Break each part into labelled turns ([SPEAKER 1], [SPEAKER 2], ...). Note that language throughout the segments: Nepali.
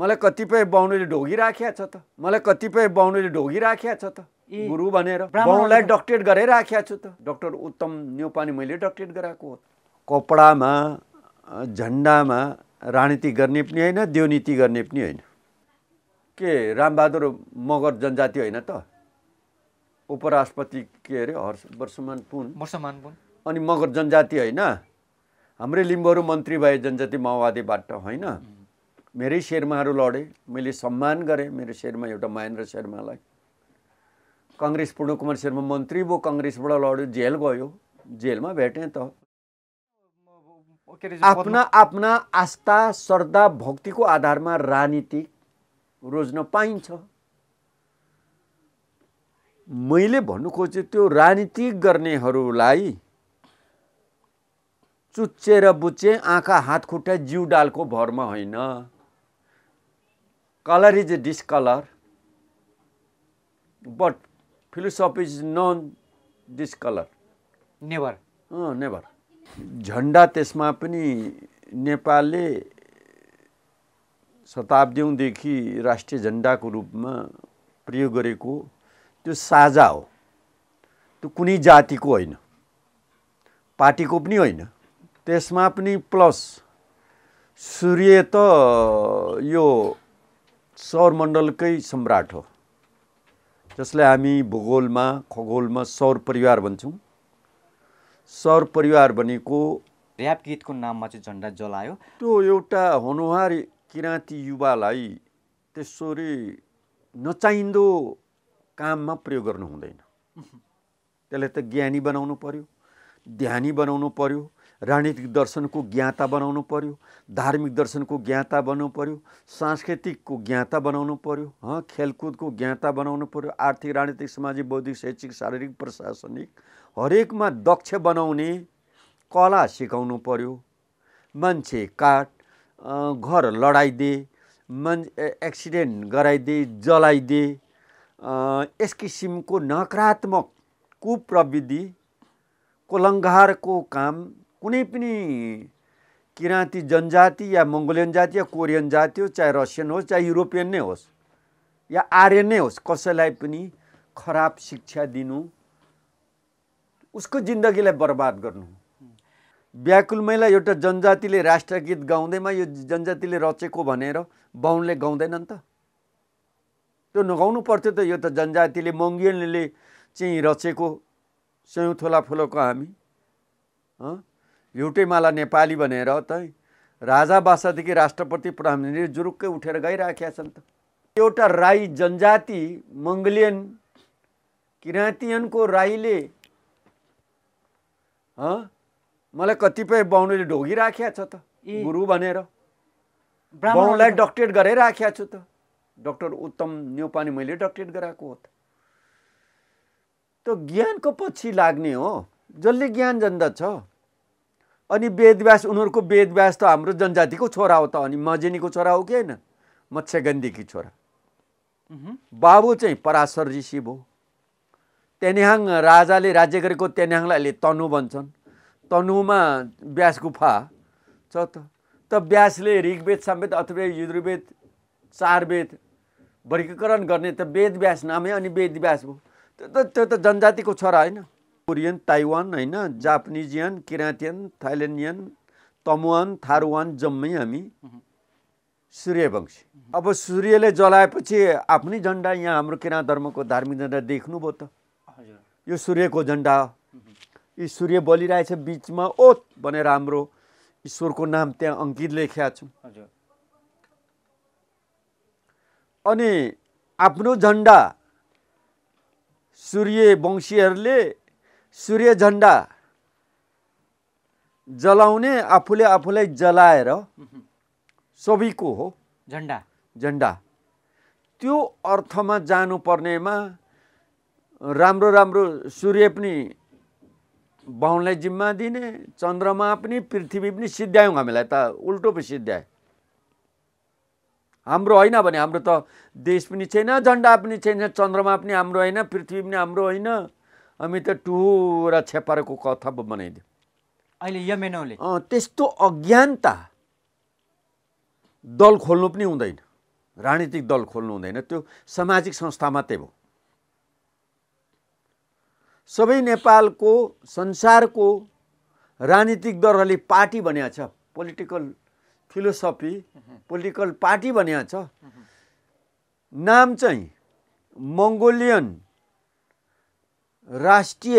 [SPEAKER 1] मलाई कतिपय बाहुनले ढोगिराखेको छ त मलाई कतिपय बाहुनले ढोगिराखेको छ त गुरु भनेर बाहुनलाई डक्टरेट गराइराखेको छु त डक्टर उत्तम न्यौपाने मैले डक्टरेट गराएको हो कपडामा झन्डामा राजनीति गर्ने पनि होइन देवनीति गर्ने पनि होइन के रामबहादुर मगर जनजाति होइन त उपराष्ट्रपति के अरे हर्ष वर्षमान पुन वर्षमान पुन अनि मगर जनजाति होइन हाम्रै लिम्बूहरू मन्त्री भए जनजाति माओवादीबाट होइन मेरै शेर्माहरू लडेँ मैले सम्मान गरेँ मेरो शेर्मा एउटा महेन्द्र शेर्मालाई कङ्ग्रेस कुमार शेर्मा मन्त्री भयो कङ्ग्रेसबाट लड्यो जेल गयो जेलमा भेटेँ त आफ्ना आफ्ना आस्था श्रद्धा भक्तिको आधारमा राजनीति रोज्न पाइन्छ मैले भन्नु खोजेँ त्यो राजनीति गर्नेहरूलाई चुच्चेर बुच्चे आँखा हात खुट्टा जिउ डालको भरमा होइन color is a discolor, but philosophy is non discolor. Never. Oh, never. झन्डा त्यसमा पनि नेपालले शताब्दीदेखि राष्ट्रिय झन्डाको रूपमा प्रयोग गरेको त्यो साझा हो त्यो कुनै जातिको होइन पार्टीको पनि होइन त्यसमा पनि प्लस सूर्य त यो सौर मण्डलकै सम्राट हो जसलाई हामी भूगोलमा खगोलमा सौर परिवार भन्छौँ सौर परिवार भनेको
[SPEAKER 2] ऱ्याप गीतको नाममा चाहिँ झन्डा जलायो
[SPEAKER 1] त्यो एउटा हनुहार किराँती युवालाई त्यसरी नचाहिँदो काममा प्रयोग गर्नु हुँदैन त्यसलाई त ज्ञानी बनाउनु पर्यो ध्यानी बनाउनु पर्यो राजनीतिक दर्शनको ज्ञाता बनाउनु पर्यो धार्मिक दर्शनको ज्ञाता बनाउनु पर्यो सांस्कृतिकको ज्ञाता बनाउनु पर्यो खेलकुदको ज्ञाता बनाउनु पर्यो आर्थिक राजनीतिक सामाजिक बौद्धिक शैक्षिक शारीरिक प्रशासनिक हरेकमा दक्ष बनाउने कला सिकाउनु पर्यो मान्छे काट घर लडाइदिए मन एक्सिडेन्ट गराइदिए जलाइदिए यस किसिमको नकारात्मक कुप्रविधि कोलङ्घारको काम कुनै पनि किराँती जनजाति या मङ्गोलियन जाति या कोरियन जाति होस् चाहे रसियन होस् चाहे युरोपियन नै होस् या आर्यन नै होस् कसैलाई पनि खराब शिक्षा दिनु उसको जिन्दगीलाई बर्बाद गर्नु व्याकुलमैलाई एउटा जनजातिले राष्ट्रगीत गाउँदैमा यो जनजातिले रचेको भनेर बाहुनले गाउँदैनन् त त्यो नगाउनु पर्थ्यो त यो त जनजातिले मङ्गियनले चाहिँ रचेको सयौँ थोला फुलोको हामी एउटै माला नेपाली भनेर त राजा बासादेखि राष्ट्रपति प्रधानमन्त्री जुरुक्कै उठेर गइराखेका छन् त एउटा राई जनजाति मङ्गलियन किराँतियनको राईले मलाई कतिपय बाहुनले ढोगिराखेको छ त गुरु भनेर ब्राह्मणलाई डक्टरेट गराइराखेको छु त डक्टर उत्तम न्यौपानी मैले डक्टरेट गराएको हो त त्यो ज्ञानको पछि लाग्ने हो जसले ज्ञान जन्दछ अनि वेदव्यास उनीहरूको वेदव्यास त हाम्रो जनजातिको छोरा हो त अनि मजेनीको छोरा हो कि होइन मत्स्यगन्धीकी छोरा बाबु चाहिँ पराशर ऋषि भयो तेन्याङ राजाले राज्य गरेको तेन्याङलाई अहिले तनु भन्छन् तनुमा व्यास गुफा छ त त व्यासले ऋग्वेद सामवेद अथवा यजुर्वेद चारवेद वर्गीकरण गर्ने त वेद व्यास नामै अनि वेद व्यास भयो त्यो त त्यो त जनजातिको छोरा होइन कोरियन ताइवान होइन जापानिजियन किराँतियन थाइल्यान्डियन तमुवान थारुवान जम्मै हामी सूर्यवंशी अब सूर्यले जलाएपछि आफ्नै झन्डा यहाँ हाम्रो किराँत धर्मको धार्मिक झन्डा देख्नुभयो त यो सूर्यको झन्डा हो mhm। यी सूर्य बलिरहेछ बिचमा ओत भनेर हाम्रो ईश्वरको नाम त्यहाँ अङ्कित लेखेका छौँ अनि आफ्नो झन्डा सूर्य वंशीहरूले सूर्य झन्डा जलाउने आफूले आफूलाई जलाएर सबैको हो झन्डा झन्डा त्यो अर्थमा जानुपर्नेमा राम्रो राम्रो सूर्य पनि बाहुनलाई जिम्मा दिने चन्द्रमा पनि पृथ्वी पनि सिद्ध्यायौँ हामीलाई त उल्टो पो सिद्ध्याए हाम्रो होइन भने हाम्रो त देश पनि छैन झन्डा पनि छैन चन्द्रमा पनि हाम्रो होइन पृथ्वी पनि हाम्रो होइन अमित त टुरा छेपारको कथा बनाइदियो अहिले यमेनौले त्यस्तो अज्ञानता दल खोल्नु पनि हुँदैन राजनीतिक दल खोल्नु हुँदैन त्यो सामाजिक संस्था मात्रै हो सबै नेपालको संसारको राजनीतिक दलहरूले पार्टी भनिएको छ पोलिटिकल फिलोसफी पोलिटिकल पार्टी भनिएको छ नाम चाहिँ मङ्गोलियन राष्ट्रिय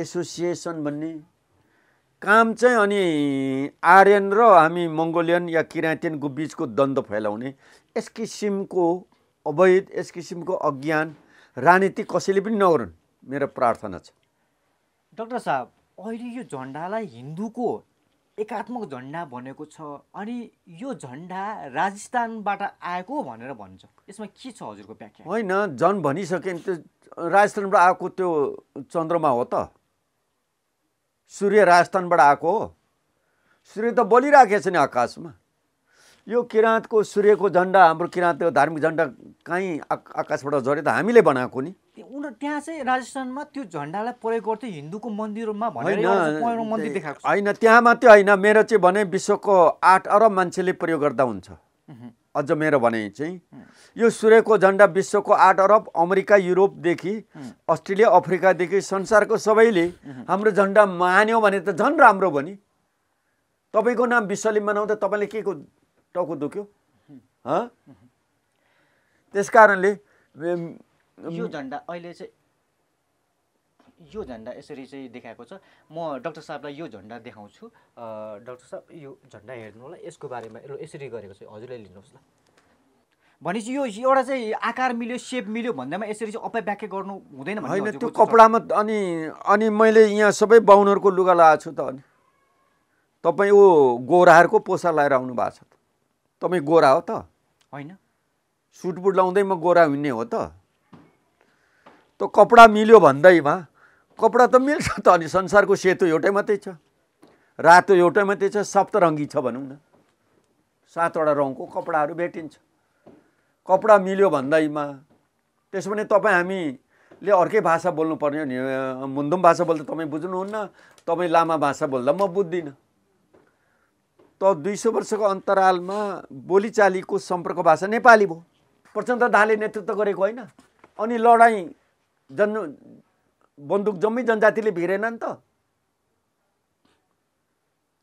[SPEAKER 1] एसोसिएसन भन्ने काम चाहिँ अनि आर्यन र हामी मङ्गोलियन या किराँतियनको बिचको द्वन्द्व फैलाउने यस किसिमको अवैध यस किसिमको अज्ञान राजनीति कसैले पनि नगरून् मेरो प्रार्थना छ
[SPEAKER 2] डक्टर साहब अहिले यो झन्डालाई हिन्दूको एकात्मक झन्डा भनेको छ अनि यो झन्डा राजस्थानबाट आएको भनेर भन्छ यसमा के छ हजुरको व्याख्या
[SPEAKER 1] होइन जन भनिसके त्यो राजस्थानबाट आएको त्यो चन्द्रमा हो त सूर्य राजस्थानबाट आएको हो सूर्य त बलिराखेको छ नि आकाशमा यो किराँतको सूर्यको झन्डा हाम्रो किराँतको धार्मिक झन्डा कहीँ आकाशबाट झऱ्यो त हामीले बनाएको नि
[SPEAKER 2] उनीहरू त्यहाँ चाहिँ राजस्थानमा त्यो झन्डालाई प्रयोग गर्थ्यो हिन्दूको मन्दिरमा देखाएको
[SPEAKER 1] होइन त्यहाँ मात्रै होइन मेरो चाहिँ भने विश्वको आठ अरब मान्छेले प्रयोग गर्दा हुन्छ अझ मेरो भने चाहिँ यो सूर्यको झन्डा विश्वको आठ अरब अमेरिका युरोपदेखि अस्ट्रेलिया अफ्रिकादेखि संसारको सबैले हाम्रो झन्डा मान्यो भने त झन् राम्रो भयो नि तपाईँको नाम विश्वले मनाउँदा तपाईँले के को टाउको दुख्यो त्यस कारणले यो
[SPEAKER 2] झन्डा अहिले चाहिँ यो झन्डा यसरी चाहिँ देखाएको छ म डक्टर साहबलाई यो झन्डा देखाउँछु डक्टर साहब यो झन्डा हेर्नु होला यसको बारेमा यसरी गरेको चाहिँ हजुरलाई लिनुहोस् ल भनेपछि यो एउटा चाहिँ आकार मिल्यो सेप मिल्यो भन्दामा यसरी चाहिँ अपै व्याख्या गर्नु हुँदैन होइन त्यो
[SPEAKER 1] कपडामा अनि अनि मैले यहाँ सबै बाहुनहरूको लुगा लगाएको छु त अनि तपाईँ ऊ गोराहरूको पोसा लगाएर आउनु भएको छ त तपाईँ गोरा हो त होइन सुटबुट लाउँदै म गोरा हुने हो त त कपडा मिल्यो भन्दैमा कपडा त मिल्छ त अनि संसारको सेतो एउटै मात्रै छ रातो एउटै मात्रै छ सप्तरङ्गी छ भनौँ न सातवटा रङको कपडाहरू भेटिन्छ कपडा मिल्यो भन्दैमा त्यसो भने तपाईँ हामीले अर्कै भाषा बोल्नुपर्ने मुन्दुम भाषा बोल्दा तपाईँ बुझ्नुहुन्न तपाईँ लामा भाषा बोल्दा म बुझ्दिनँ त दुई सय वर्षको अन्तरालमा बोलीचालीको सम्पर्क भाषा नेपाली भयो प्रचण्ड दाले नेतृत्व गरेको होइन अनि लडाइँ जन बन्दुक जम्मै जनजातिले भिरेन नि त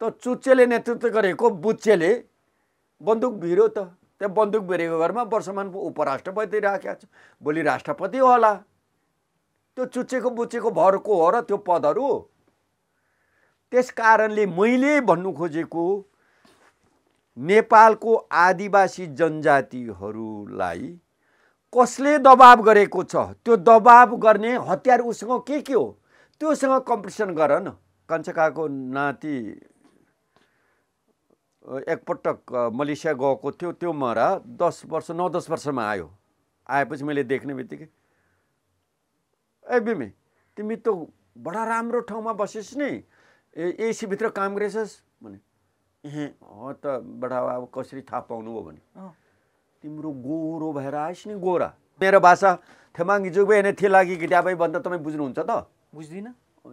[SPEAKER 1] त चुच्चेले नेतृत्व गरेको बुच्चेले बन्दुक भिर्यो त त्यहाँ बन्दुक भिरेको घरमा वर्षमान उपराष्ट्रपति राखेको छ भोलि राष्ट्रपति होला त्यो चुच्चेको बुच्चेको भरको हो र त्यो पदहरू त्यस कारणले मैले भन्नु खोजेको नेपालको आदिवासी जनजातिहरूलाई कसले दबाब गरेको छ त्यो दबाब गर्ने हतियार उसँग के के हो त्योसँग कम्पिटिसन गर न कञ्चकाको नाति एकपटक मलेसिया गएको थियो त्यो मरा दस वर्ष नौ दस वर्षमा आयो आएपछि मैले देख्ने बित्तिकै ए बिमे तिमी त बडा राम्रो ठाउँमा बसेस् नि एसीभित्र काम गरेछस् भने त बढावा अब कसरी थाहा पाउनु हो भने तिम्रो गोरो भएर आइस नि गोरा मेरो भाषा थेमाङ्गी हिजो एन थिए लागि भाइ भन्दा तपाईँ बुझ्नुहुन्छ त बुझ्दिनँ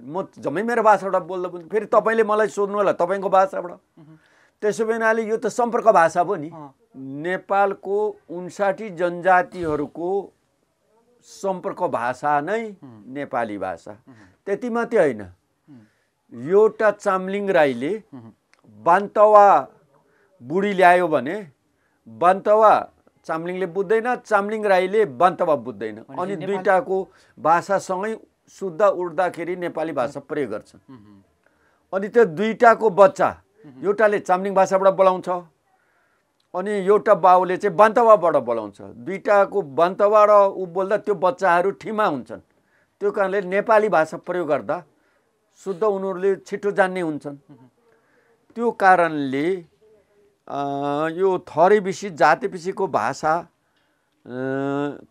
[SPEAKER 1] म जम्मै मेरो भाषाबाट बोल्दा बुझ्नु फेरि तपाईँले मलाई सोध्नु होला तपाईँको भाषाबाट त्यसो भएन यो त सम्पर्क भाषा हो नि नेपालको उन्साठी जनजातिहरूको सम्पर्क भाषा नै नेपाली भाषा त्यति मात्रै होइन एउटा चामलिङ राईले बान्तवा बुढी ल्यायो भने बान्तवा चामलिङले बुझ्दैन चामलिङ राईले बान्तवा बुझ्दैन अनि दुइटाको भाषासँगै शुद्ध उठ्दाखेरि नेपाली भाषा प्रयोग गर्छन् अनि त्यो दुइटाको बच्चा एउटाले चामलिङ भाषाबाट बोलाउँछ अनि एउटा बाउले चाहिँ बान्तवाबाट बोलाउँछ दुइटाको बान्तवा र ऊ बोल्दा त्यो बच्चाहरू ठिमा हुन्छन् त्यो कारणले नेपाली भाषा प्रयोग गर्दा शुद्ध उनीहरूले छिटो जान्ने हुन्छन् त्यो कारणले यो थरी विशिष्ट भाषा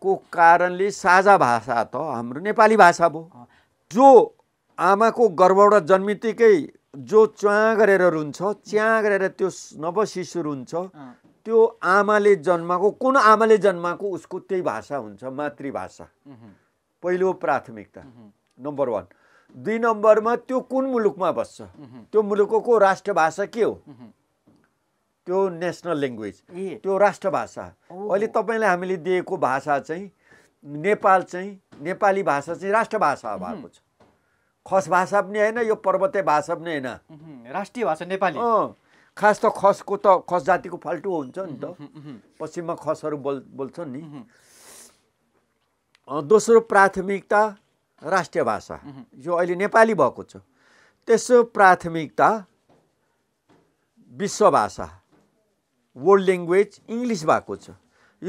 [SPEAKER 1] को कारणले साझा भाषा त हाम्रो नेपाली भाषा भयो जो आमाको गर्भबाट जन्मितिकै जो च्या गरेर रुन्छ च्या गरेर त्यो नव शिशु रुन्छ त्यो आमाले जन्माएको कुन आमाले जन्माएको उसको त्यही भाषा हुन्छ मातृभाषा पहिलो प्राथमिकता नम्बर वान दुई नम्बरमा त्यो कुन मुलुकमा बस्छ त्यो मुलुकको को राष्ट्रभाषा के हो त्यो नेसनल ल्याङ्ग्वेज त्यो राष्ट्रभाषा अहिले तपाईँलाई हामीले दिएको भाषा चाहिँ नेपाल चाहिँ नेपाली भाषा चाहिँ राष्ट्रभाषा भएको छ खस भाषा पनि होइन यो पर्वते भाषा पनि होइन राष्ट्रिय भाषा नेपाली खास त खसको त खस जातिको फाल्टु हुन्छ नि त पश्चिममा खसहरू बोल बोल्छन् नि दोस्रो प्राथमिकता राष्ट्रिय भाषा यो अहिले नेपाली भएको छ त्यसो प्राथमिकता विश्व भाषा वर्ल्ड ल्याङ्ग्वेज इङ्ग्लिस भएको छ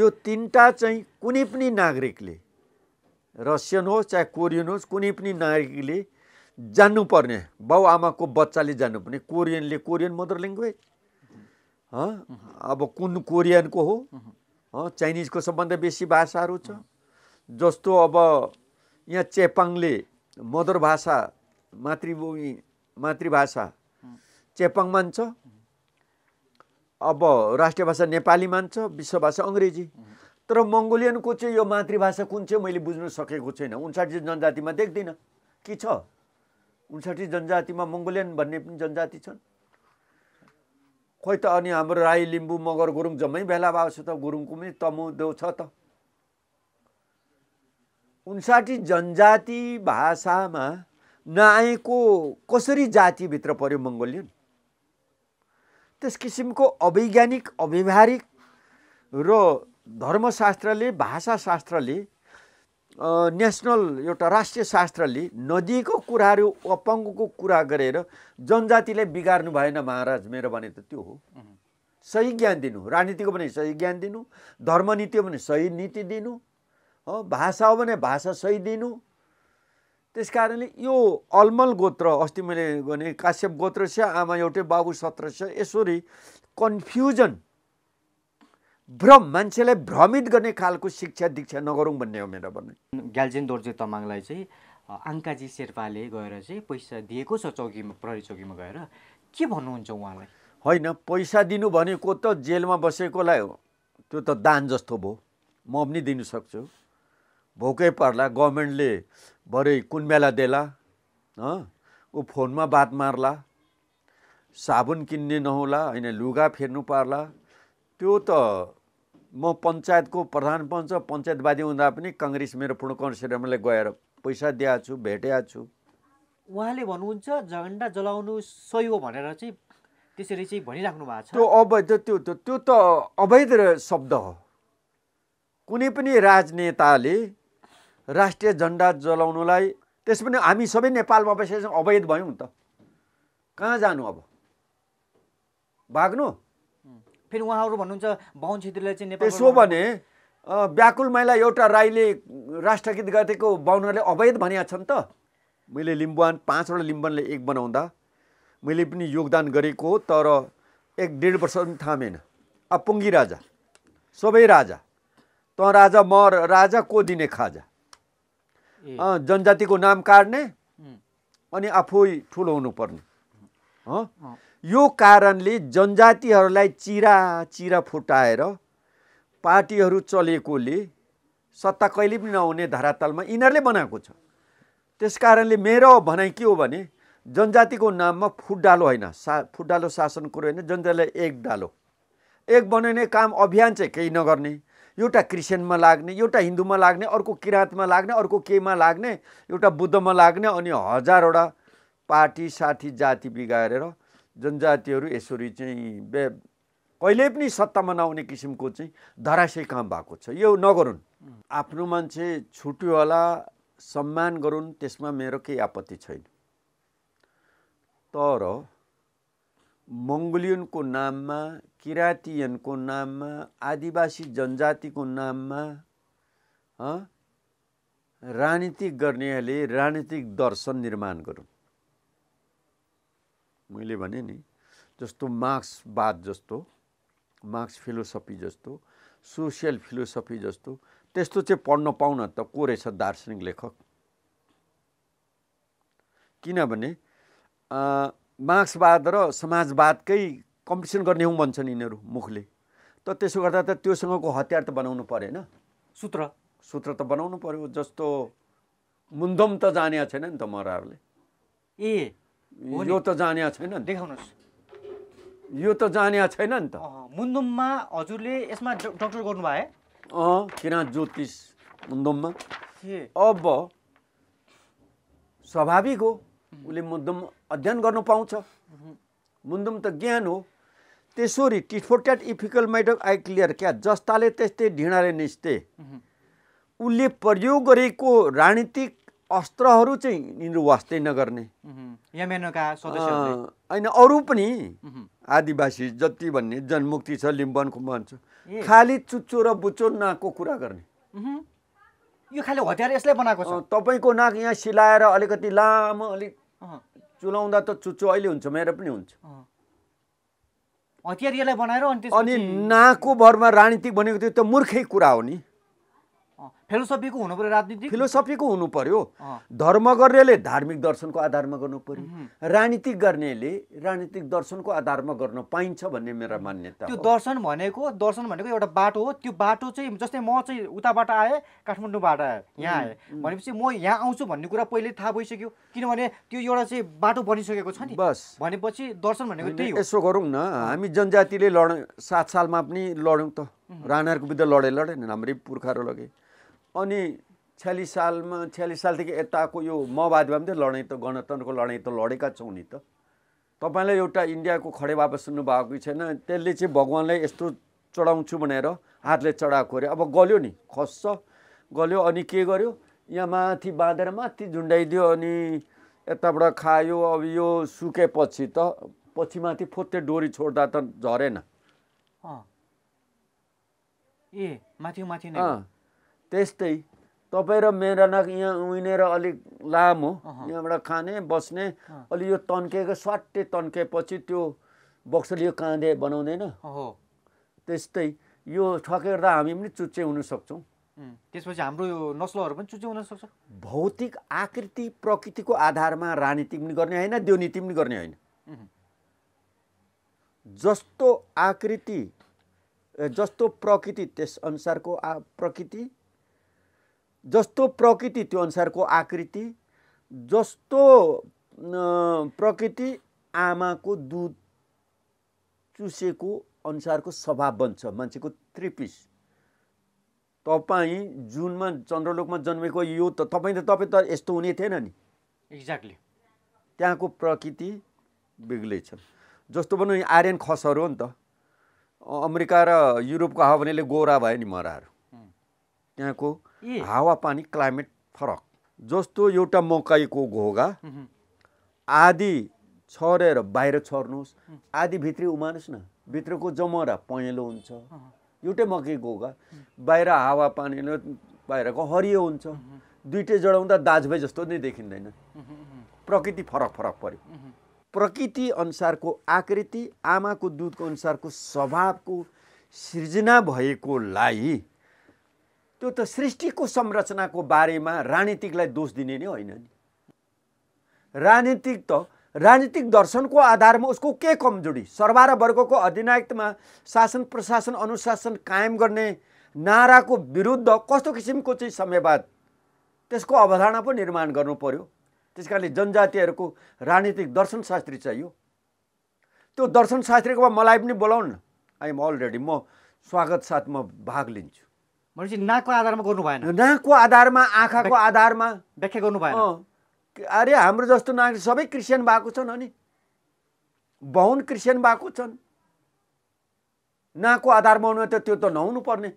[SPEAKER 1] यो तिनवटा चाहिँ कुनै पनि नागरिकले रसियन होस् चाहे कोरियन होस् कुनै पनि नागरिकले जान्नुपर्ने बाउ आमाको बच्चाले जान्नुपर्ने कोरियनले कोरियन मदर ल्याङ्ग्वेज अब कुन कोरियनको हो चाइनिजको सबभन्दा बेसी भाषाहरू छ जस्तो अब यहाँ चेपाङले मदर भाषा मातृभूमि मातृभाषा चेपाङ मान्छ अब राष्ट्रिय भाषा नेपाली मान्छ विश्वभाषा अङ्ग्रेजी तर मङ्गोलियनको चाहिँ यो मातृभाषा कुन चाहिँ मैले बुझ्न सकेको छैन उन्साठी जनजातिमा देख्दिनँ कि छ उन्साठी जनजातिमा मङ्गोलियन भन्ने पनि जनजाति छन् खोइ त अनि हाम्रो राई लिम्बू मगर गुरुङ जम्मै भेला भएको छ त गुरुङको पनि तमु देउ छ त उन्साठी जनजाति भाषामा नआएको कसरी जातिभित्र पऱ्यो मङ्गोलियन त्यस किसिमको अवैज्ञानिक अव्यवहारिक र धर्मशास्त्रले भाषाशास्त्रले नेसनल एउटा राष्ट्रिय शास्त्रले नदिएको कुराहरू अपङ्गको कुरा गरेर जनजातिलाई बिगार्नु भएन महाराज मेरो भने त त्यो हो सही ज्ञान दिनु राजनीतिको पनि सही ज्ञान दिनु धर्मनीतिको पनि सही नीति दिनु हो भाषा हो भने भाषा सही दिनु त्यस कारणले यो अलमल गोत्र अस्ति मैले भने काश्यप गोत्र छ आमा एउटै बाबु सत्र छ यसरी कन्फ्युजन भ्रम मान्छेलाई भ्रमित गर्ने खालको शिक्षा दीक्षा नगरौँ भन्ने हो मेरो भन्ने ग्याल्जेन दोर्जे तमाङलाई चाहिँ आङ्काजी शेर्पाले
[SPEAKER 2] गएर चाहिँ पैसा दिएको छ चौकीमा प्रहरी
[SPEAKER 1] चौकीमा गएर के भन्नुहुन्छ उहाँलाई होइन पैसा दिनु भनेको त जेलमा बसेकोलाई हो त्यो त दान जस्तो भयो म पनि दिनु सक्छु भोकै पर्ला गभर्मेन्टले भरे कुन बेला देला ऊ फोनमा बात मार्ला साबुन किन्ने नहोला होइन लुगा फेर्नु पार्ला त्यो त म पञ्चायतको प्रधान पञ्च पञ्चायतवादी हुँदा पनि कङ्ग्रेस मेरो पूर्ण गएर पैसा दिएको छु भेटेको छु
[SPEAKER 2] उहाँले भन्नुहुन्छ झन्डा जलाउनु सही हो भनेर चाहिँ त्यसरी चाहिँ भनिराख्नु भएको छ त्यो
[SPEAKER 1] अवैध त्यो त्यो त अवैध शब्द हो कुनै पनि राजनेताले राष्ट्रिय झन्डा जलाउनुलाई त्यस पनि हामी सबै नेपालमा बसेर अवैध भयौँ त कहाँ जानु अब भाग्नु फेरि उहाँहरू भन्नुहुन्छ बाहुन छेत्रीलाई चाहिँ नेपाल त्यसो भने व्याकुल मैला एउटा राईले राष्ट्रगीत गरेको बाहुनहरूले अवैध भनेका छन् त मैले लिम्बुवान पाँचवटा लिम्बनले एक बनाउँदा मैले पनि योगदान गरेको तर एक डेढ वर्ष पनि थामेन अब पुङ्गी राजा सबै राजा त राजा म राजा को दिने खाजा जनजातिको नाम काट्ने अनि आफै ठुलो हुनुपर्ने यो कारणले जनजातिहरूलाई चिरा चिरा फुटाएर पार्टीहरू चलेकोले सत्ता कहिले पनि नहुने धरातलमा यिनीहरूले बनाएको छ त्यस कारणले मेरो भनाइ के हो भने जनजातिको नाममा फुट डालो होइन सा फुट डालो शासन कुरो होइन जनजातिलाई एक डालो एक बनाउने काम अभियान चाहिँ केही नगर्ने एउटा क्रिस्चियनमा लाग्ने एउटा हिन्दूमा लाग्ने अर्को किराँतमा लाग्ने अर्को केमा लाग्ने एउटा बुद्धमा लाग्ने अनि हजारवटा पार्टी साथी जाति बिगारेर जनजातिहरू यसरी चाहिँ बे कहिले पनि सत्तामा नआउने किसिमको चाहिँ धराशय काम भएको छ यो नगरून् आफ्नो मान्छे छुट्यो होला सम्मान गरून् त्यसमा मेरो केही आपत्ति छैन तर मङ्गोलियनको नाममा किरातियनको नाममा आदिवासी जनजातिको नाममा राजनीतिक गर्नेहरूले राजनीतिक दर्शन निर्माण गरौँ मैले भने नि जस्तो मार्क्सवाद जस्तो मार्क्स फिलोसफी जस्तो सोसियल फिलोसफी जस्तो त्यस्तो चाहिँ पढ्न पाउन त को रहेछ दार्शनिक लेखक किनभने मार्क्सवाद र समाजवादकै कम्पिटिसन गर्ने हौँ भन्छन् यिनीहरू मुखले त त्यसो गर्दा त त्योसँगको हतियार त बनाउनु परेन होइन सूत्र सूत्र त बनाउनु पऱ्यो जस्तो मुन्दम त जाने छैन नि त मराहरूले ए यो त जाने छैन देखाउनुहोस् यो त जाने छैन नि त मुन्दुममा हजुरले यसमा डक्टर गर्नुभयो अँ किन ज्योतिष मुन्दुममा अब स्वाभाविक हो उसले मुन्दम अध्ययन गर्नु पाउँछ मुन्दुम त ज्ञान हो त्यसरी टिटफोट्याट इफिकल माइट आई क्लियर क्या जस्ताले त्यस्तै ढिँडाले निस्ते उसले प्रयोग गरेको राजनीतिक अस्त्रहरू चाहिँ यिनीहरू वास्तै नगर्ने होइन अरू पनि आदिवासी जति भन्ने जनमुक्ति छ लिम्बनको छ खालि चुच्चो र बुच्चो नाकको कुरा गर्ने यो खालि हतियार यसलाई बनाएको छ तपाईँको नाक यहाँ सिलाएर अलिकति लामो अलिक चुलाउँदा त चुच्चो अहिले हुन्छ मेरो पनि हुन्छ
[SPEAKER 2] बनाएर अनि अनि
[SPEAKER 1] नाको भरमा राजनीतिक भनेको त्यो त मूर्खै कुरा हो नि फिलोसफीको हुनु पर्यो राजनीति फिलोसफीको हुनु पर्यो धर्म गर्नेले धार्मिक दर्शनको आधारमा गर्नु पर्यो राजनीतिक गर्नेले राजनीतिक दर्शनको आधारमा गर्न पाइन्छ भन्ने मेरो मान्यता त्यो दर्शन भनेको दर्शन
[SPEAKER 2] भनेको एउटा बाटो हो त्यो बाटो चाहिँ जस्तै म चाहिँ उताबाट आएँ काठमाडौँबाट आएँ यहाँ आएँ भनेपछि म यहाँ आउँछु भन्ने कुरा पहिले थाहा भइसक्यो किनभने त्यो एउटा चाहिँ बाटो बनिसकेको छ नि बस
[SPEAKER 1] भनेपछि दर्शन भनेको त्यही यसो गरौँ न हामी जनजातिले लड सात सालमा पनि लड्यौँ त राणाहरूको विरुद्ध लडे लडेन हाम्रै पुर्खाहरू लगे अनि छ्यालिस सालमा छ्यालिस सालदेखि यताको यो माओवादीमा पनि त लडाइँ त गणतन्त्रको लडाइँ त लडेका छौँ नि त तपाईँलाई एउटा इन्डियाको खडै बाबा सुन्नुभएको छैन त्यसले चाहिँ भगवान्लाई यस्तो चढाउँछु भनेर हातले चढाएको अरे अब गल्यो नि खस्छ गल्यो अनि के गर्यो यहाँ माथि बाँधेर माथि झुन्डाइदियो अनि यताबाट खायो अब यो सुकेपछि त पछि माथि फोत्ते डोरी छोड्दा त झरेन ए माथि माथि त्यस्तै तपाईँ र मेरा नाक यहाँ उहिनेर अलिक लामो यहाँबाट खाने बस्ने अलि यो तन्केको स्वाट्टे तन्केपछि त्यो बक्सले यो काँधे बनाउँदैन त्यस्तै यो ठकेर्दा हामी पनि चुच्चे हुनसक्छौँ
[SPEAKER 2] त्यसपछि हाम्रो यो नस्लहरू पनि चुच्चे हुन सक्छ
[SPEAKER 1] भौतिक आकृति प्रकृतिको आधारमा राजनीति पनि गर्ने होइन देउनीति पनि गर्ने होइन जस्तो आकृति जस्तो प्रकृति त्यस अनुसारको आ प्रकृति जस्तो प्रकृति त्यो अनुसारको आकृति जस्तो प्रकृति आमाको दुध चुसेको अनुसारको स्वभाव बन्छ मान्छेको त्रिपिस तपाईँ जुनमा चन्द्रलोकमा जन्मेको यो त तपाईँ त तपाईँ त यस्तो हुने थिएन नि एक्ज्याक्टली त्यहाँको प्रकृति बेग्लै छ जस्तो भनौँ आर्यन खसहरू हो नि त अमेरिका र युरोपको हावानीले गोरा भयो नि मराहरू त्यहाँको हावा पानी क्लाइमेट फरक जस्तो एउटा मकैको घोगा आधी छरेर बाहिर छर्नुहोस् आधी भित्री उमार्नुहोस् न भित्रको जमरा पहेँलो हुन्छ एउटै मकै घोगा बाहिर हावा पानीले बाहिरको हरियो हुन्छ दुइटै जडाउँदा दाजुभाइ जस्तो नै देखिँदैन प्रकृति फरक फरक पऱ्यो प्रकृति अनुसारको आकृति आमाको दुधको अनुसारको स्वभावको सिर्जना भएकोलाई त्यो त सृष्टिको संरचनाको बारेमा राजनीतिकलाई दोष दिने नै होइन नि राजनीतिक त राजनीतिक दर्शनको आधारमा उसको के कमजोरी सरबार वर्गको अधिनायकमा शासन प्रशासन अनुशासन कायम गर्ने नाराको विरुद्ध कस्तो किसिमको चाहिँ समयवाद त्यसको अवधारणा पो निर्माण गर्नु पर्यो त्यस कारणले जनजातिहरूको राजनीतिक दर्शनशास्त्री चाहियो त्यो दर्शनशास्त्रीकोमा मलाई पनि बोलाउन आइएम अलरेडी म स्वागत साथ म भाग लिन्छु भनेपछि नाकको आधारमा गर्नु भएन नाकको आधारमा आँखाको आधारमा व्याख्या गर्नु भएन अरे हाम्रो जस्तो नाक सबै क्रिस्चियन भएको छन् अनि बाहुन क्रिस्चियन भएको छन् नाकको आधारमा हुनु त त्यो त नहुनु पर्ने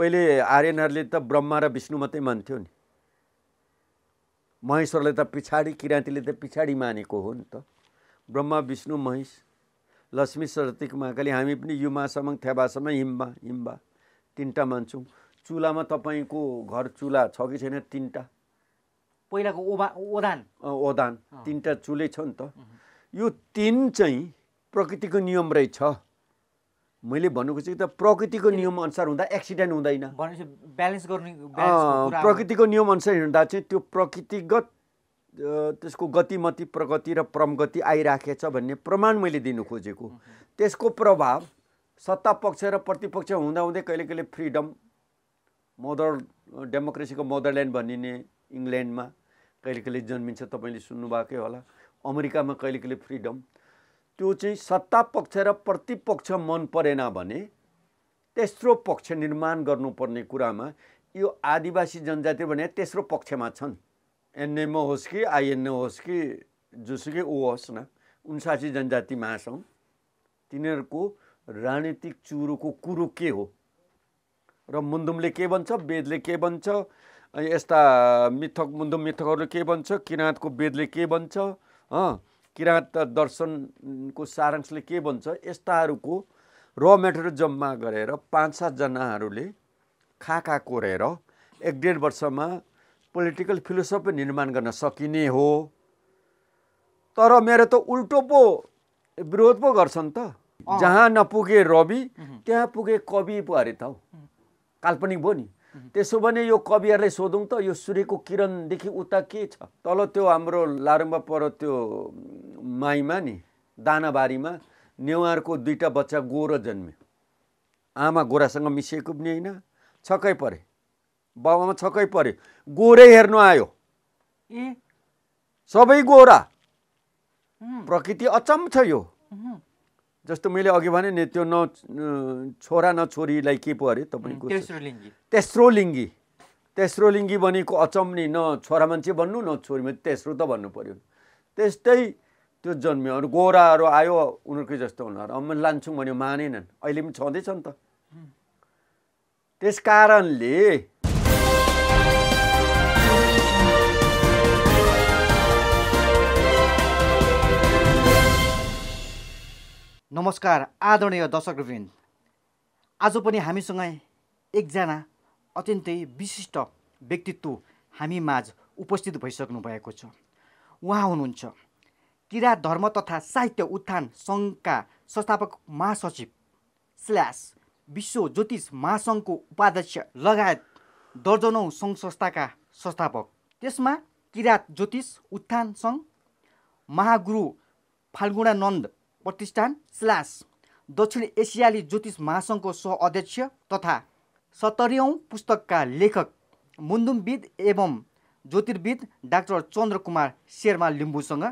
[SPEAKER 1] पहिले आर्यनहरूले त ब्रह्मा र विष्णु मात्रै मान्थ्यो नि महेश्वरले त पछाडि किराँतीले त पछाडि मानेको हो नि त ब्रह्मा विष्णु महेश लक्ष्मी सरस्वती महाकाली हामी पनि युमासम्म थ्याबासम्म हिम्बा हिम्बा तिनवटा मान्छौँ चुल्हामा तपाईँको घर चुल्हा छ कि छैन तिनवटा पहिलाको ओभा ओदान ओदान तिनवटा चुल्हे छ नि त यो तिन चाहिँ प्रकृतिको नियम रहेछ मैले भनेको चाहिँ त प्रकृतिको नियम अनुसार हुँदा एक्सिडेन्ट हुँदैन ब्यालेन्स
[SPEAKER 2] गर्ने प्रकृतिको
[SPEAKER 1] नियम अनुसार हिँड्दा चाहिँ त्यो प्रकृतिगत त्यसको गतिमती प्रगति र प्रमगति आइराखेछ भन्ने प्रमाण मैले दिनु खोजेको त्यसको प्रभाव सत्ता पक्ष र प्रतिपक्ष हुँदाहुँदै कहिले कहिले फ्रिडम मदर डेमोक्रेसीको मदरल्यान्ड भनिने इङ्ल्यान्डमा कहिले कहिले जन्मिन्छ तपाईँले सुन्नुभएकै होला अमेरिकामा कहिले कहिले फ्रिडम त्यो चाहिँ सत्ता पक्ष र प्रतिपक्ष मन परेन भने तेस्रो पक्ष निर्माण गर्नुपर्ने कुरामा यो आदिवासी जनजाति भने तेस्रो पक्षमा छन् एनएमओ होस् कि आइएनओ होस् कि जोसुकै ऊ होस् न उन्साठी जनजाति महासङ्घ तिनीहरूको राजनीतिक चुरोको कुरो के हो र मुन्दुमले के भन्छ वेदले के भन्छ यस्ता मिथक मुन्दुम मिथकहरूले के भन्छ किराँतको वेदले के भन्छ किराँत दर्शनको सारांशले के भन्छ यस्ताहरूको र मेटेरियल जम्मा गरेर पाँच सातजनाहरूले खाका कोरेर एक डेढ वर्षमा पोलिटिकल फिलोसफी निर्माण गर्न सकिने हो तर मेरो त उल्टो पो विरोध पो गर्छन् त जहाँ नपुगे रवि त्यहाँ पुगे कवि पो अरे त हौ काल्पनिक भयो नि त्यसो भने यो कविहरूलाई सोधौँ त यो सूर्यको किरणदेखि उता के छ तल त्यो हाम्रो लारुम्बा पर त्यो माईमा नि दानाबारीमा नेवारको दुईवटा बच्चा गोरो जन्म्यो आमा गोरासँग मिसिएको पनि होइन छक्कै परे बाबामा छक्कै परे गोरे हेर्नु आयो ए सबै गोरा प्रकृति अचम्म छ यो जस्तो मैले अघि भने नि त्यो न छोरा न छोरीलाई के पो अरे तपाईँको तेस्रो लिङ्गी तेस्रो लिङ्गी भनेको अचम्नी न छोरा मान्छे भन्नु न छोरी मान्छे तेस्रो त भन्नु पऱ्यो त्यस्तै त्यो जन्मियो अरू गोराहरू आयो उनीहरूकै जस्तो उनीहरू मैले लान्छौँ भन्यो मानेनन् अहिले पनि छँदैछ नि त त्यस कारणले
[SPEAKER 2] नमस्कार आदरणीय दर्शकवृन्द आज पनि हामीसँग एकजना अत्यन्तै विशिष्ट व्यक्तित्व हामी माझ उपस्थित भइसक्नु भएको छ उहाँ हुनुहुन्छ किरा धर्म तथा साहित्य उत्थान सङ्घका संस्थापक महासचिव स्ल्यास विश्व ज्योतिष महासङ्घको उपाध्यक्ष लगायत दर्जनौ सङ्घ संस्थाका संस्थापक त्यसमा किरात ज्योतिष उत्थान सङ्घ महागुरु फाल्गुणानन्द प्रतिष्ठान स्ल्यास दक्षिण एसियाली ज्योतिष महासङ्घको सह अध्यक्ष तथा सत्तरीौँ पुस्तकका लेखक मुन्दुमविद एवं ज्योतिर्विद डाक्टर चन्द्रकुमार शेर्मा लिम्बूसँग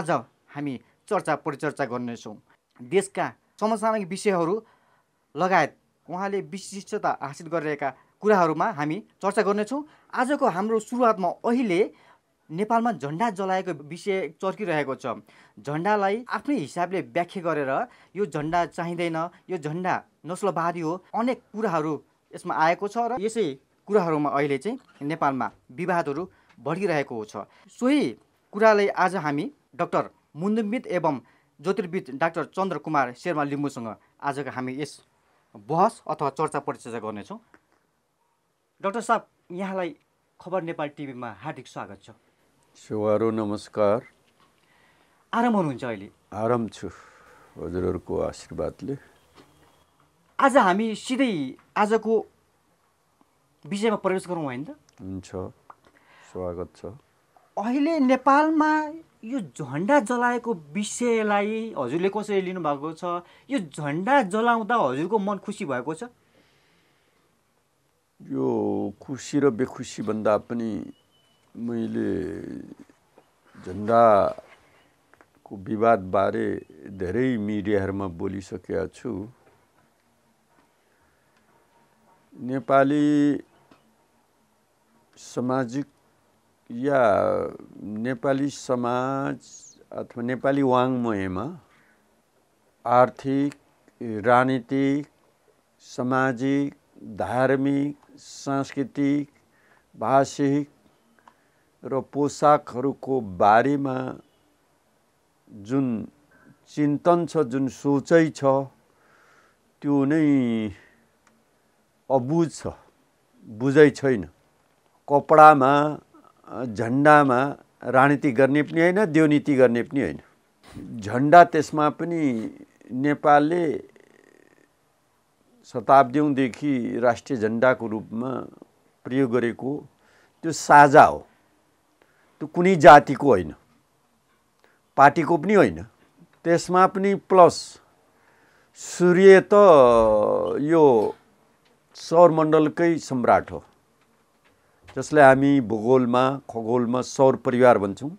[SPEAKER 2] आज हामी चर्चा परिचर्चा गर्नेछौँ देशका समसामयिक विषयहरू लगायत उहाँले विशिष्टता हासिल गरिरहेका कुराहरूमा हामी चर्चा गर्नेछौँ आजको हाम्रो सुरुवातमा अहिले नेपालमा झन्डा जलाएको विषय चर्किरहेको छ झन्डालाई आफ्नै हिसाबले व्याख्या गरेर यो झन्डा चाहिँदैन यो झन्डा नस्लवादी हो अनेक कुराहरू यसमा आएको छ र यसै कुराहरूमा अहिले चाहिँ नेपालमा विवादहरू बढिरहेको छ सोही कुरालाई आज हामी डक्टर मुन्दुमित एवं ज्योतिर्विद डाक्टर चन्द्र कुमार शेर्मा लिम्बूसँग आजको हामी यस बहस अथवा चर्चा परिचर्चा गर्नेछौँ डक्टर साहब यहाँलाई खबर नेपाल टिभीमा हार्दिक स्वागत छ
[SPEAKER 1] सुवारो नमस्कार आराम हुनुहुन्छ अहिले आराम छु हजुरहरूको आशीर्वादले
[SPEAKER 2] आज हामी सिधै आजको विषयमा प्रवेश गरौँ होइन त
[SPEAKER 1] हुन्छ स्वागत छ
[SPEAKER 2] अहिले नेपालमा यो झन्डा जलाएको विषयलाई हजुरले कसरी लिनुभएको छ यो झन्डा जलाउँदा हजुरको मन खुसी भएको छ
[SPEAKER 1] यो खुसी र बेखुसीभन्दा पनि मैले झन्डाको विवादबारे धेरै मिडियाहरूमा बोलिसकेका छु नेपाली सामाजिक या नेपाली समाज अथवा नेपाली वाङ्मयमा आर्थिक राजनीतिक सामाजिक धार्मिक सांस्कृतिक भाषिक र पोसाकहरूको बारेमा जुन चिन्तन छ जुन सोचाइ छ त्यो नै अबुझ छ बुझै छैन कपडामा झन्डामा राजनीति गर्ने पनि होइन देवनीति गर्ने पनि होइन झन्डा त्यसमा पनि नेपालले शताब्दीदेखि राष्ट्रिय झन्डाको रूपमा प्रयोग गरेको त्यो साझा हो त्यो कुनै जातिको होइन पार्टीको पनि होइन त्यसमा पनि प्लस सूर्य त यो सौरमण्डलकै सम्राट हो जसले हामी भूगोलमा खगोलमा सौर परिवार भन्छौँ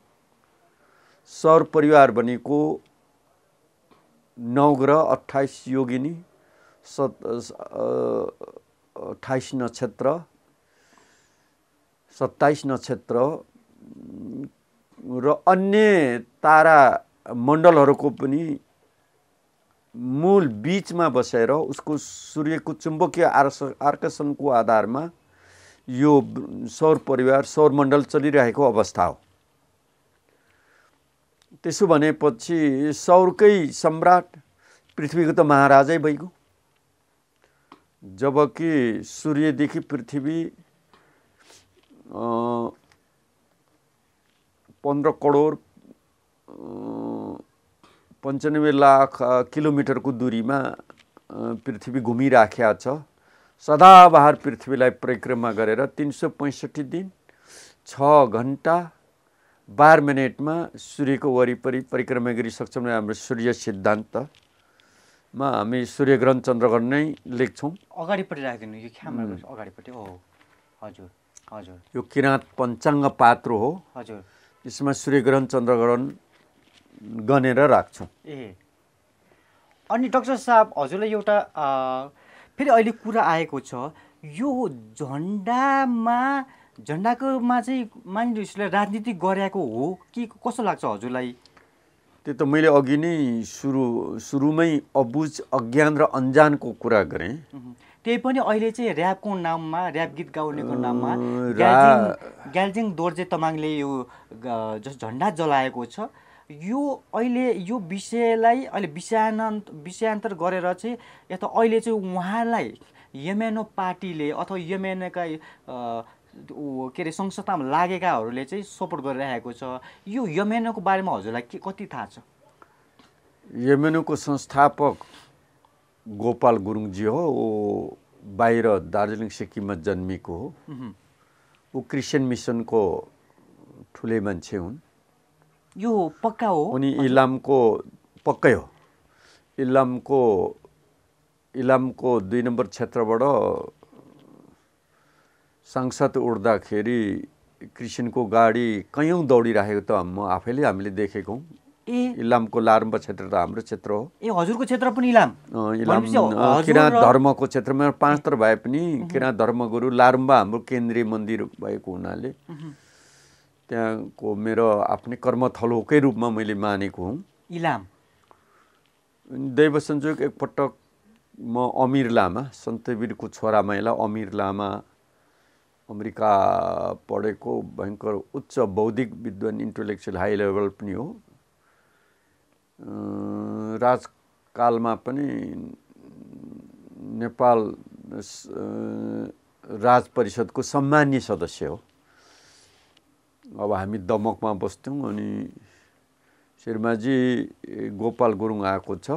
[SPEAKER 1] सौर परिवार भनेको नौ ग्रह अठाइस योगिनी सत अठाइस नक्षत्र सत्ताइस नक्षत्र र अन्य तारा मण्डलहरूको पनि मूल बिचमा बसेर उसको सूर्यको चुम्बकीय आर्स आकर्षणको आधारमा यो सौर परिवार सौर मण्डल चलिरहेको अवस्था हो त्यसो भनेपछि सौरकै सम्राट पृथ्वीको त महाराजै भइगयो जबकि सूर्यदेखि पृथ्वी पन्ध्र करोड पन्चानब्बे लाख किलोमिटरको दुरीमा पृथ्वी घुमिराखेका छ सदाबहार पृथ्वीलाई परिक्रमा गरेर तिन सय पैँसठी दिन छ घन्टा बाह्र मिनटमा सूर्यको वरिपरि परिक्रमा गरिसक्छौँ भने हाम्रो सूर्य सिद्धान्तमा हामी सूर्य सूर्यग्रहण चन्द्रग्रहण नै लेख्छौँ
[SPEAKER 2] अगाडिपट्टि राखिदिनु यो अगाडिपट्टि हो हजुर हजुर
[SPEAKER 1] यो किराँत पञ्चाङ्ग पात्रो हो हजुर यसमा सूर्यग्रहण चन्द्रग्रहण गनेर राख्छौँ
[SPEAKER 2] ए अनि डक्टर साहब हजुरलाई एउटा फेरि अहिले कुरा आएको छ यो झन्डामा झन्डाकोमा चाहिँ
[SPEAKER 1] मानिसलाई राजनीति गरेको हो कि कस्तो लाग्छ हजुरलाई त्यो त मैले अघि नै सुरु सुरुमै अबुझ अज्ञान र अन्जानको कुरा गरेँ
[SPEAKER 2] त्यही पनि अहिले चाहिँ ऱ्यापको नाममा ऱ्याप गीत गाउनेको नाममा ग्याल्जिङ दोर्जे तमाङले यो जस झन्डा जलाएको छ यो अहिले यो विषयलाई अहिले विषयान्त विषयान्तर गरेर चाहिँ यता अहिले चाहिँ उहाँलाई यमेनो पार्टीले अथवा यमेनोका के अरे संस्थामा लागेकाहरूले चाहिँ सपोर्ट गरिरहेको छ यो यमेनोको बारेमा हजुरलाई के कति थाहा छ
[SPEAKER 1] यमेनोको संस्थापक गोपाल गुरुङजी हो ऊ बाहिर दार्जिलिङ सिक्किममा जन्मिएको हो ऊ क्रिस्चियन मिसनको ठुलै मान्छे हुन् यो पक्का हो उनी इलामको पक्कै हो इलामको इलामको दुई नम्बर क्षेत्रबाट सांसद उड्दाखेरि क्रिस्चियनको गाडी कैयौँ दौडिराखेको त म आफैले हामीले देखेको हौँ ए इलामको लारम्ब क्षेत्र त हाम्रो क्षेत्र हो
[SPEAKER 2] ए हजुरको क्षेत्र पनि इलाम इलाम किराँत
[SPEAKER 1] धर्मको क्षेत्रमा पाँच तर भए पनि किराँत धर्मगुरु लारुम्बा हाम्रो केन्द्रीय मन्दिर भएको हुनाले त्यहाँको मेरो आफ्नै कर्मथलोकै रूपमा मैले मानेको हुँ इलाम दैव संयोग एकपटक म अमिर लामा सन्तवीरको छोरा अमिर लामा अमेरिका पढेको भयङ्कर उच्च बौद्धिक विद्वान इन्टेलेक्चुअल हाई लेभल पनि हो राजकालमा पनि नेपाल राज परिषदको सम्मान्य सदस्य हो अब हामी दमकमा बस्थ्यौँ अनि श्रीमाजी गोपाल गुरुङ आएको छ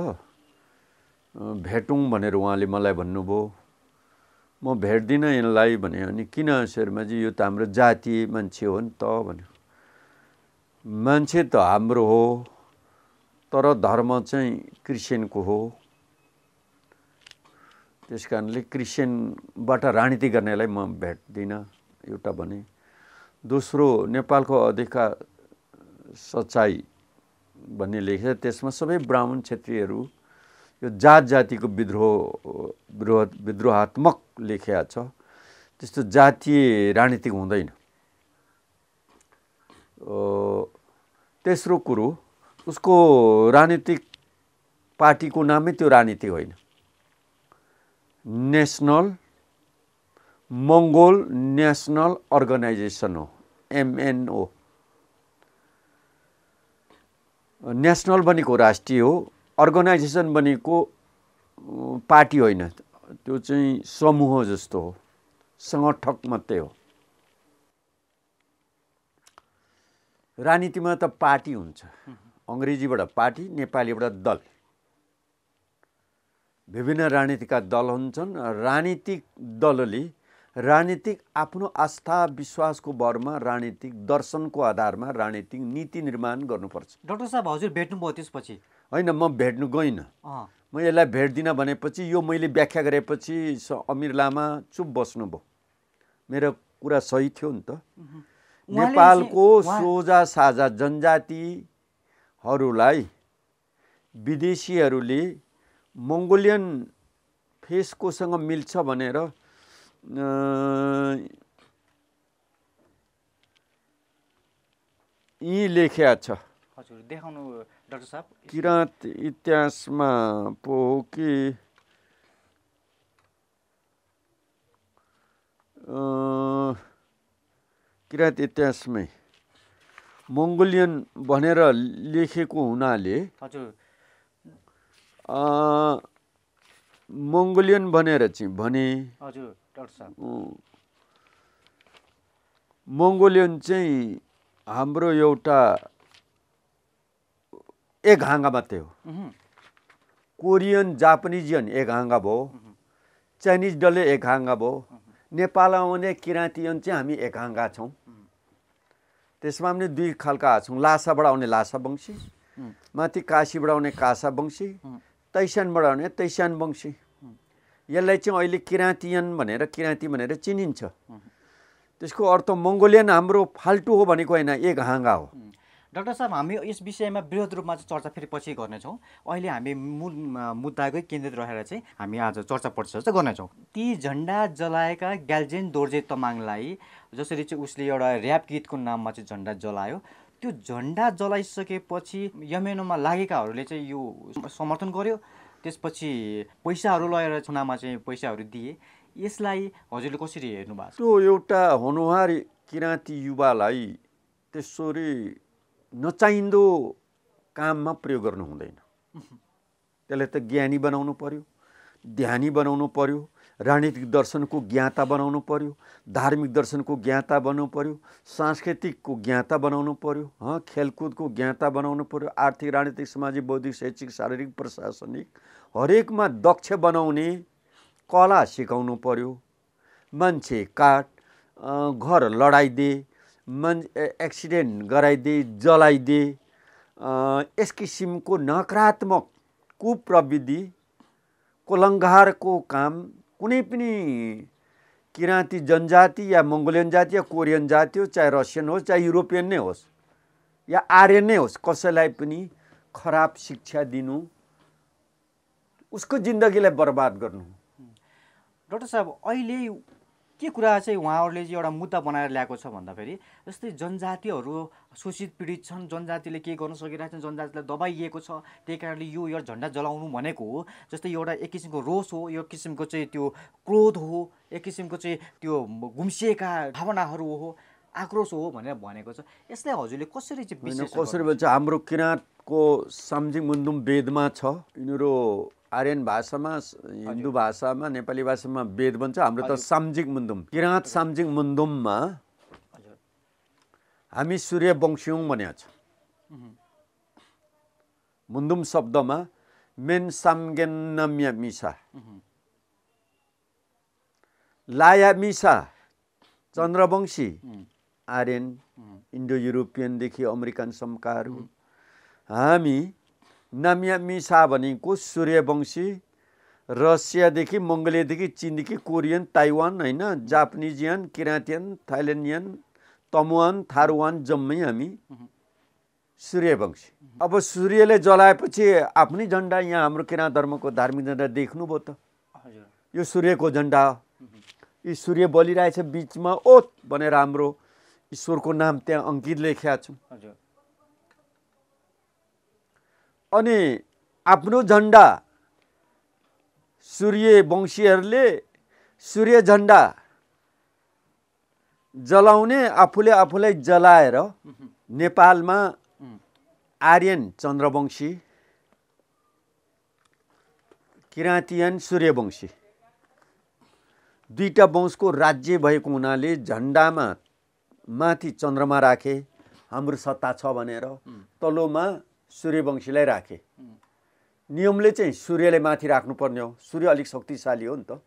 [SPEAKER 1] भेटौँ भनेर उहाँले मलाई भन्नुभयो म भेट्दिनँ यिनलाई भने अनि किन शेरमाजी यो त हाम्रो जातीय मान्छे हो नि त भन्यो मान्छे त हाम्रो हो तर धर्म चाहिँ क्रिस्चियनको हो त्यस कारणले क्रिस्चियनबाट राजनीति गर्नेलाई म भेट्दिनँ एउटा भने दोस्रो नेपालको अधिकार सच्चाइ भन्ने लेखेको छ त्यसमा सबै ब्राह्मण क्षेत्रीयहरू यो जात जातिको विद्रोह विद्रोह विद्रोहात्मक लेखिया छ त्यस्तो जातीय राजनीतिक हुँदैन तेस्रो कुरो उसको राजनीतिक पार्टीको नामै त्यो राजनीति होइन नेसनल मङ्गोल नेसनल अर्गनाइजेसन हो एमएनओ नेसनल भनेको राष्ट्रिय हो अर्गनाइजेसन भनेको पार्टी होइन त्यो चाहिँ समूह जस्तो हो सङ्गठक मात्रै हो राजनीतिमा त पार्टी हुन्छ अङ्ग्रेजीबाट पार्टी नेपालीबाट दल विभिन्न राजनीतिका दल हुन्छन् राजनीतिक दलले राजनीतिक आफ्नो आस्था विश्वासको भरमा राजनीतिक दर्शनको आधारमा राजनीतिक नीति निर्माण गर्नुपर्छ
[SPEAKER 2] डक्टर साहब हजुर भेट्नुभयो त्यसपछि
[SPEAKER 1] होइन म भेट्नु गइनँ म यसलाई भेट्दिनँ भनेपछि यो मैले व्याख्या गरेपछि अमिर लामा चुप बस्नुभयो मेरो कुरा सही थियो नि त नेपालको सोझा साझा जनजाति हरूलाई विदेशीहरूले मङ्गोलियन फेसकोसँग मिल्छ भनेर यी लेख्या छ
[SPEAKER 2] हजुर देखाउनु डाक्टर साहब किराँत
[SPEAKER 1] इतिहासमा पो हो कि किराँत इतिहासमै मङ्गोलियन भनेर लेखेको हुनाले हजुर मङ्गोलियन भनेर चाहिँ भने मङ्गोलियन चाहिँ हाम्रो एउटा एक हाँगा मात्रै हो कोरियन जापानिजियन एक हाँगा भयो चाइनिज डल्लै एक हाँगा भयो नेपालमा भने किराँतीयन चाहिँ हामी एक हाँगा छौँ त्यसमा पनि दुई खालका छौँ लासाबाट आउने लासा वंशी माथि काशीबाट आउने कासा वंशी तैसानबाट आउने तैसान वंशी यसलाई चाहिँ अहिले किराँतियन भनेर किराँती भनेर चिनिन्छ त्यसको अर्थ मङ्गोलियन हाम्रो फाल्टु हो भनेको होइन एक हाँगा हो
[SPEAKER 2] डाक्टर साहब हामी यस विषयमा वृहत रूपमा चाहिँ चर्चा फेरि पछि गर्नेछौँ अहिले हामी मूल मुद्दाकै केन्द्रित रहेर चाहिँ हामी आज चर्चा चाहिँ गर्नेछौँ ती झन्डा जलाएका ग्याल्जेन दोर्जे तमाङलाई जसरी चाहिँ उसले एउटा ऱ्याप गीतको नाममा चाहिँ झन्डा जलायो त्यो झन्डा जलाइसकेपछि यमेनोमा लागेकाहरूले चाहिँ यो समर्थन गर्यो त्यसपछि पैसाहरू लगेर चुनावमा चाहिँ पैसाहरू दिए यसलाई हजुरले कसरी हेर्नु भएको
[SPEAKER 1] त्यो एउटा होनुहारी किराँती युवालाई त्यसरी नचाहिँदो काममा प्रयोग गर्नु हुँदैन त्यसले त ज्ञानी बनाउनु पर्यो ध्यानी बनाउनु पर्यो राजनीतिक दर्शनको ज्ञाता बनाउनु पर्यो धार्मिक दर्शनको ज्ञाता बनाउनु पर्यो सांस्कृतिकको ज्ञाता बनाउनु पर्यो हँ खेलकुदको ज्ञाता बनाउनु पर्यो आर्थिक राजनीतिक सामाजिक बौद्धिक शैक्षिक शारीरिक प्रशासनिक हरेकमा दक्ष बनाउने कला सिकाउनु पर्यो मान्छे काट घर लडाइदिए मन एक्सिडेन्ट गराइदिए जलाइदिए यस किसिमको नकारात्मक कुप्रविधि कोलङ्घारको काम कुनै पनि किराँती जनजाति या मङ्गोलियन जाति या कोरियन जाति होस् चाहे रसियन होस् चाहे युरोपियन नै होस् या आर्यन नै होस् कसैलाई पनि खराब शिक्षा दिनु उसको जिन्दगीलाई बर्बाद गर्नु
[SPEAKER 2] डक्टर साहब अहिले के कुरा चाहिँ उहाँहरूले चाहिँ एउटा मुद्दा बनाएर ल्याएको छ भन्दाखेरि जस्तै जनजातिहरू शोषित पीडित छन् जनजातिले के गर्न सकिरहेको छन् जनजातिलाई दबाइएको छ त्यही कारणले यो एउटा झन्डा जलाउनु भनेको हो जस्तै एउटा एक किसिमको रोष हो यो किसिमको चाहिँ त्यो क्रोध हो एक किसिमको चाहिँ त्यो गुम्सिएका भावनाहरू हो आक्रोश हो भनेर भनेको छ यसलाई हजुरले कसरी चाहिँ कसरी
[SPEAKER 1] भन्छ हाम्रो किराँतको साम्जिङ मुन्दुम वेदमा छ यिनीहरू आर्यन भाषामा हिन्दू भाषामा नेपाली भाषामा वेद भन्छ हाम्रो त सामजिक मुन्दुम किराँत सामजिक मुन्दुममा हामी सूर्य वंश्यौँ भनेको छ मुन्दुम शब्दमा मेन नम्या मिसा लाया मिसा चन्द्रवंशी आर्यन इन्डो युरोपियनदेखि अमेरिकन समकाहरू हामी नामियामी भनेको सूर्यवंशी रसियादेखि मङ्गोलियादेखि चिनदेखि कोरियन ताइवान होइन जापानिजियन किराँतियन थाइल्यान्डियन तमुवान थारुवान जम्मै हामी सूर्यवंशी अब सूर्यले जलाएपछि आफ्नै झन्डा यहाँ हाम्रो किराँत धर्मको धार्मिक झन्डा देख्नुभयो त यो सूर्यको झन्डा हो यी सूर्य बलिरहेछ बिचमा ओत भनेर हाम्रो ईश्वरको नाम त्यहाँ अङ्कित लेख्या छौँ अनि आफ्नो झन्डा सूर्यवंशीहरूले सूर्य झन्डा जलाउने आफूले आफूलाई जलाएर नेपालमा आर्यन चन्द्रवंशी किराँतियन सूर्यवंशी दुईवटा वंशको राज्य भएको हुनाले झन्डामा माथि चन्द्रमा राखे हाम्रो सत्ता छ भनेर तलोमा सूर्यवंशीलाई राखे नियमले चाहिँ सूर्यलाई माथि राख्नुपर्ने हो सूर्य अलिक शक्तिशाली हो नि त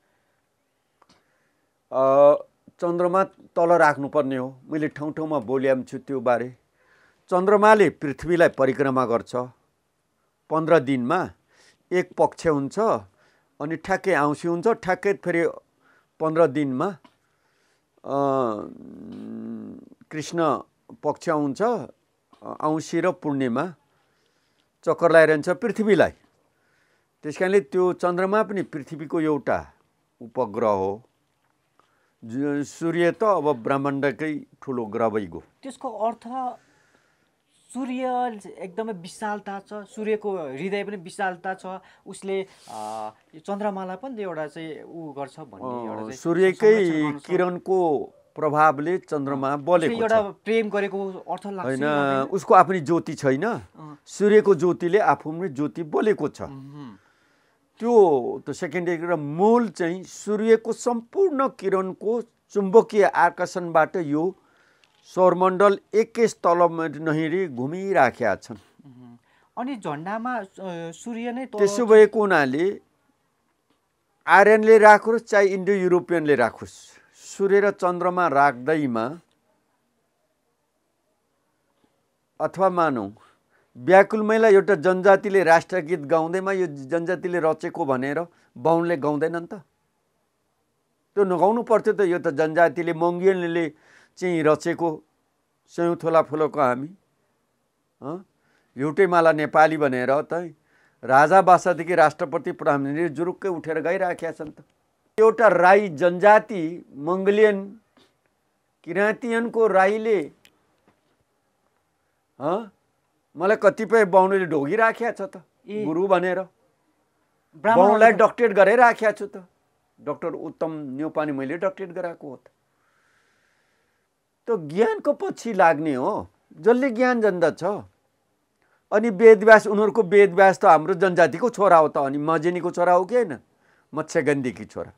[SPEAKER 1] चन्द्रमा तल राख्नुपर्ने हो मैले ठाउँ ठाउँमा बोल्या पनि छु त्यो बारे चन्द्रमाले पृथ्वीलाई परिक्रमा गर्छ पन्ध्र दिनमा एक पक्ष हुन्छ अनि ठ्याक्कै औँसी हुन्छ ठ्याक्कै फेरि पन्ध्र दिनमा कृष्ण पक्ष हुन्छ औँसी र पूर्णिमा चक्कर लगाइरहन्छ पृथ्वीलाई त्यस कारणले त्यो चन्द्रमा पनि पृथ्वीको एउटा उपग्रह हो सूर्य त अब ब्रह्माण्डकै ठुलो ग्रह भइगयो
[SPEAKER 2] त्यसको अर्थ सूर्य एकदमै विशालता छ सूर्यको हृदय पनि विशालता छ उसले चन्द्रमालाई पनि एउटा चाहिँ ऊ गर्छ भन्ने सूर्यकै
[SPEAKER 1] किरणको प्रभावले चन्द्रमा बलेको एउटा
[SPEAKER 2] प्रेम गरेको अर्थ लाग्छ होइन
[SPEAKER 1] उसको आफ्नै ज्योति छैन सूर्यको ज्योतिले पनि ज्योति बोलेको छ त्यो त्यो सेकेन्डरी र मूल चाहिँ सूर्यको सम्पूर्ण किरणको चुम्बकीय आकर्षणबाट यो सौरमण्डल एकै स्थलमा नहेरी घुमिराखेका छन्
[SPEAKER 2] अनि झन्डामा सूर्य नै त्यसो
[SPEAKER 1] भएको हुनाले आर्यनले राखोस् चाहे इन्डो युरोपियनले राखोस् सूर्य र चन्द्रमा राख्दैमा अथवा मानौँ व्याकुलमैलाई एउटा जनजातिले राष्ट्रगीत गाउँदैमा यो जनजातिले रचेको भनेर बाहुनले गाउँदैनन् त त्यो नगाउनु पर्थ्यो त यो त जनजातिले मङ्गियनले चाहिँ रचेको सयौँ थोला फुलोको हामी एउटै माला नेपाली भनेर त राजा बासादेखि राष्ट्रपति प्रधानमन्त्री जुरुक्कै उठेर गइराखेका छन् त एउटा राई जनजाति मङ्गलियन किराँतियनको राईले मलाई कतिपय बाहुनले ढोगिराखेको छ त गुरु भनेर बाहुनलाई डक्टरेट गरेर राखेको छु त डक्टर उत्तम न्यौपाने मैले डक्टरेट गराएको हो त त्यो ज्ञानको पछि लाग्ने हो जसले ज्ञान जन्दछ अनि वेदव्यास उनीहरूको वेदव्यास त हाम्रो जनजातिको छोरा हो त अनि मजेनीको छोरा हो कि होइन मत्स्यगन्धीकी छोरा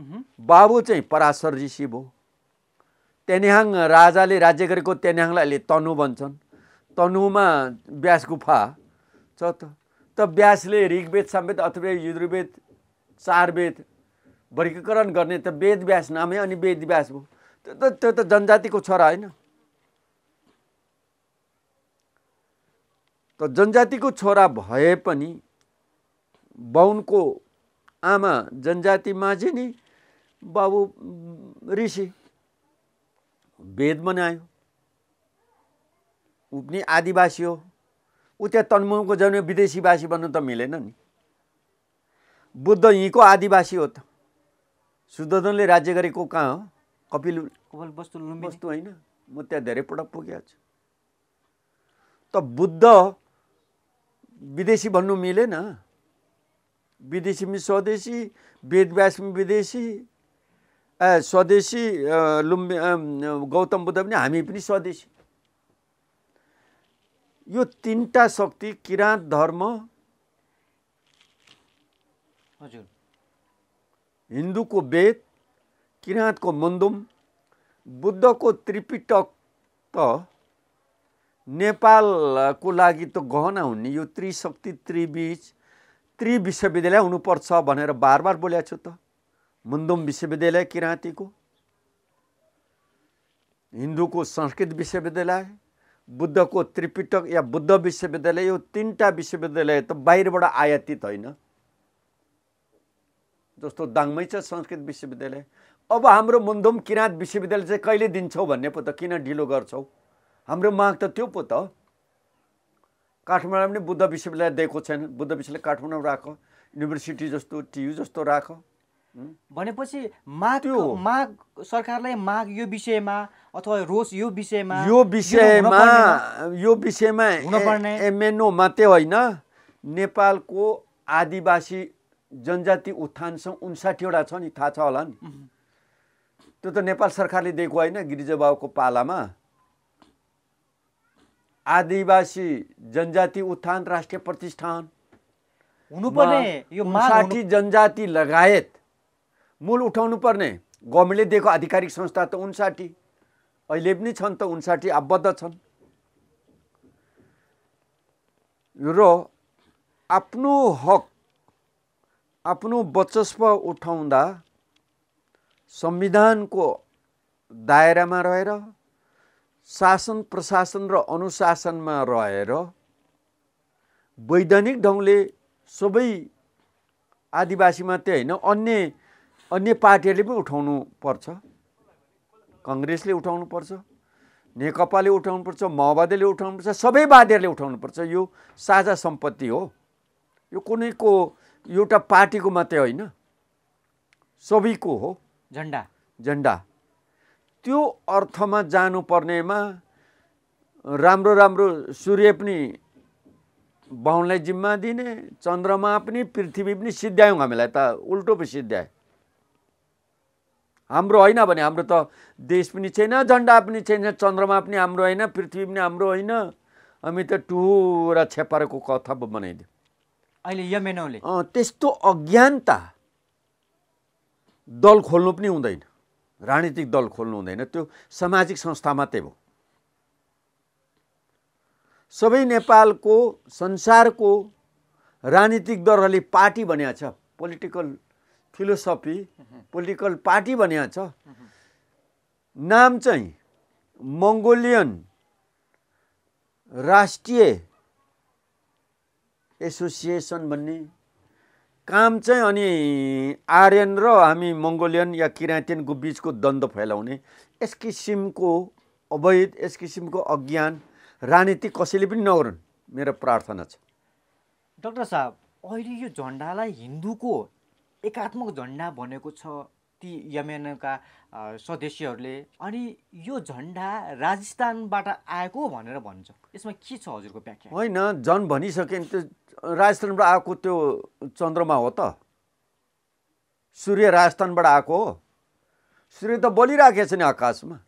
[SPEAKER 1] बाबु चाहिँ पराशर ऋषि भयो त्यहाँनिहाङ राजाले राज्य गरेको तेन्याङलाई अहिले तनु भन्छन् तनुमा व्यास गुफा छ त त व्यासले ऋग्वेद सामवेद अथवा युर्वेद चार वेद वर्गीकरण गर्ने त वेद व्यास नामै अनि वेद व्यास भयो त्यो त त्यो त जनजातिको छोरा होइन त जनजातिको छोरा भए पनि बाहुनको आमा जनजाति माझे नि बाबु ऋषि वेद बनायो ऊ पनि आदिवासी हो ऊ त्यहाँ तन्मुको जन्म विदेशीवासी भन्नु त मिलेन नि बुद्ध यहीँको आदिवासी हो त सुदोधनले राज्य गरेको कहाँ हो कपिल कपिल वस्तु वस्तु होइन म त्यहाँ पटक पुगेको छु त बुद्ध विदेशी भन्नु मिलेन विदेशी पनि स्वदेशी पनि विदेशी स्वदेशी लुम्बे गौतम बुद्ध पनि हामी पनि स्वदेशी यो तिनवटा शक्ति किराँत धर्म हजुर हिन्दूको वेद किराँतको मन्दुम बुद्धको त्रिपिटक त नेपालको लागि त गहना हुने यो त्रिशक्ति त्रिबीज त्रिविश्वविद्यालय हुनुपर्छ भनेर बार बार बोलेको छु त मुन्दुम विश्वविद्यालय किराँतीको हिन्दूको संस्कृत विश्वविद्यालय बुद्धको त्रिपिटक या बुद्ध विश्वविद्यालय यो तिनवटा विश्वविद्यालय त बाहिरबाट आयातित होइन जस्तो दाङमै छ संस्कृत विश्वविद्यालय अब हाम्रो मुन्दुम किराँत विश्वविद्यालय चाहिँ कहिले दिन्छौ भन्ने पो त किन ढिलो गर्छौ हाम्रो माग त त्यो पो त काठमाडौँमा पनि बुद्ध विश्वविद्यालय दिएको छैन बुद्ध विश्वविद्यालय काठमाडौँ राख युनिभर्सिटी जस्तो टियु जस्तो राख भनेपछि माग
[SPEAKER 2] माग सरकारले माग यो विषयमा अथवा रोष यो विषयमा यो विषयमा
[SPEAKER 1] यो विषयमा एमएनओ मात्रै होइन नेपालको आदिवासी जनजाति उत्थानसँग उन्साठीवटा छ नि थाहा छ होला नि त्यो त नेपाल सरकारले दिएको होइन गिरिजाबाबुको पालामा आदिवासी जनजाति उत्थान राष्ट्रिय प्रतिष्ठान हुनुपर्ने यो साठी जनजाति लगायत मूल उठाउनु पर्ने गभर्मेन्टले दिएको आधिकारिक संस्था त उन्साठी अहिले पनि छन् त उन्साठी आबद्ध छन् र आफ्नो हक आफ्नो वचस्व उठाउँदा संविधानको दायरामा रहेर शासन प्रशासन र अनुशासनमा रहेर वैधानिक ढङ्गले सबै आदिवासी मात्रै होइन अन्य अन्य पार्टीहरूले पनि उठाउनु पर्छ कङ्ग्रेसले पर्छ नेकपाले उठाउनुपर्छ माओवादीले उठाउनुपर्छ सबैवादीहरूले उठाउनुपर्छ यो साझा सम्पत्ति हो यो कुनैको एउटा पार्टीको मात्रै होइन सबैको हो झन्डा झन्डा त्यो अर्थमा जानुपर्नेमा राम्रो राम्रो सूर्य पनि बाहुनलाई जिम्मा दिने चन्द्रमा पनि पृथ्वी पनि सिद्ध्यायौँ हामीलाई त उल्टो पो सिद्ध्यायो हाम्रो होइन भने हाम्रो त देश पनि छैन झन्डा पनि छैन चन्द्रमा पनि हाम्रो होइन पृथ्वी पनि हाम्रो होइन हामी त टुरा छेपारको पो बनाइदिउँ अहिले यमेनौले त्यस्तो अज्ञानता दल खोल्नु पनि हुँदैन राजनीतिक दल खोल्नु हुँदैन त्यो सामाजिक संस्था मात्रै हो सबै नेपालको संसारको राजनीतिक दलहरूले पार्टी भनेको छ पोलिटिकल फिलोसफी पोलिटिकल पार्टी भनिया छ नाम चाहिँ मङ्गोलियन राष्ट्रिय एसोसिएसन भन्ने काम चाहिँ अनि आर्यन र हामी मङ्गोलियन या किराँतियनको बिचको द्वन्द्व फैलाउने यस किसिमको अवैध यस किसिमको अज्ञान राजनीति कसैले पनि नगरून् मेरो प्रार्थना छ
[SPEAKER 2] डक्टर साहब अहिले यो झन्डालाई हिन्दूको एकात्मक झन्डा बनेको छ ती यमेनका सदस्यहरूले अनि यो झन्डा राजस्थानबाट आएको भनेर भन्छ यसमा के छ हजुरको व्याख्या
[SPEAKER 1] होइन जन भनिसके त्यो राजस्थानबाट आएको त्यो चन्द्रमा हो त सूर्य राजस्थानबाट आएको हो सूर्य त बलिराखेको छ नि आकाशमा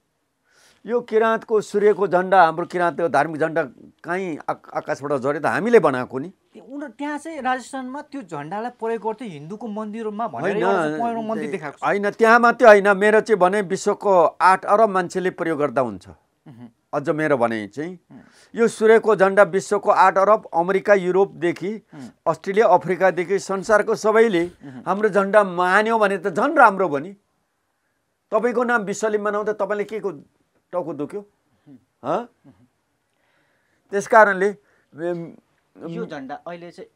[SPEAKER 1] यो किराँतको सूर्यको झन्डा हाम्रो किराँत धार्मिक झन्डा कहीँ आकाशबाट झऱ्यो त हामीले बनाएको नि
[SPEAKER 2] उनीहरू त्यहाँ चाहिँ राजस्थानमा त्यो झन्डालाई प्रयोग गर्थ्यो हिन्दूको मन्दिरमा भनेर मन्दिर देखाएको
[SPEAKER 1] होइन त्यहाँ मात्रै होइन मेरो चाहिँ भने विश्वको आठ अरब मान्छेले प्रयोग गर्दा हुन्छ अझ मेरो भने चाहिँ यो सूर्यको झन्डा विश्वको आठ अरब अमेरिका युरोपदेखि अस्ट्रेलिया अफ्रिकादेखि संसारको सबैले हाम्रो झन्डा मान्यो भने त झन् राम्रो भयो नि तपाईँको नाम विश्वले मनाउँदा तपाईँले के को टाउको दुख्यो त्यस कारणले यो
[SPEAKER 2] झन्डा अहिले चाहिँ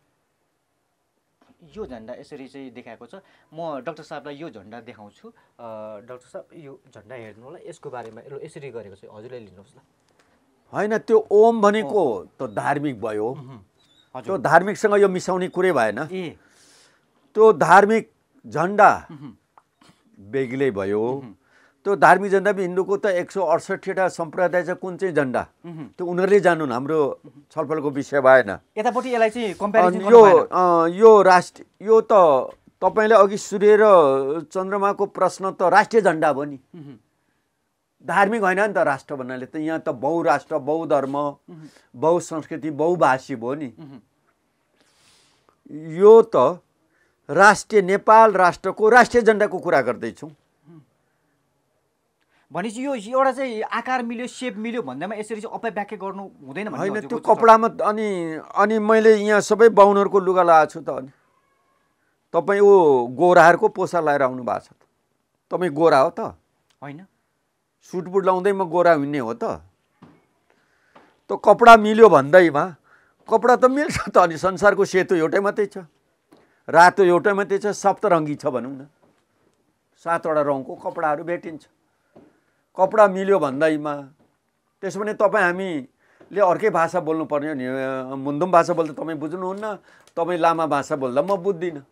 [SPEAKER 2] यो झन्डा यसरी चाहिँ देखाएको छ म डक्टर साहबलाई यो झन्डा देखाउँछु डाक्टर साहब यो झन्डा हेर्नु होला यसको बारेमा यसरी गरेको चाहिँ हजुरले लिनुहोस् ल
[SPEAKER 1] होइन त्यो ओम भनेको त धार्मिक भयो त्यो धार्मिकसँग यो मिसाउने कुरै भएन त्यो धार्मिक झन्डा बेग्लै भयो त्यो धार्मिक झन्डा पनि हिन्दूको त एक सौ अडसठीवटा सम्प्रदाय छ कुन चाहिँ झन्डा त्यो उनीहरूले जानुन् हाम्रो छलफलको विषय भएन
[SPEAKER 2] यतापट्टि यसलाई चाहिँ यो
[SPEAKER 1] यो राष्ट्र यो त तपाईँले अघि सूर्य र चन्द्रमाको प्रश्न त राष्ट्रिय झन्डा हो नि धार्मिक होइन नि त राष्ट्र भन्नाले त यहाँ त बहुराष्ट्र बहुधर्म बहुसंस्कृति बहुभाषी भयो नि यो त राष्ट्रिय नेपाल राष्ट्रको राष्ट्रिय झन्डाको कुरा गर्दैछौँ भनेपछि यो एउटा चाहिँ आकार मिल्यो सेप मिल्यो भन्दामा
[SPEAKER 2] यसरी चाहिँ अपाय गर्नु हुँदैन होइन त्यो कपडामा
[SPEAKER 1] अनि अनि मैले यहाँ सबै बाहुनहरूको लुगा लगाएको छु त अनि तपाईँ ऊ गोराहरूको पोसा लगाएर आउनु भएको छ त तपाईँ गोरा हो त होइन सुटबुट लाउँदै म गोरा हुने हो त त कपडा मिल्यो भन्दैमा कपडा त मिल्छ त अनि संसारको सेतो एउटै मात्रै छ रातो एउटै मात्रै छ सप्तरङ्गी छ भनौँ न सातवटा रङको कपडाहरू भेटिन्छ कपडा मिल्यो भन्दैमा त्यसो भने तपाईँ हामीले अर्कै भाषा बोल्नुपर्ने हो नि मुन्दुम भाषा बोल्दा तपाईँ बुझ्नुहुन्न तपाईँ लामा भाषा बोल्दा म बुझ्दिनँ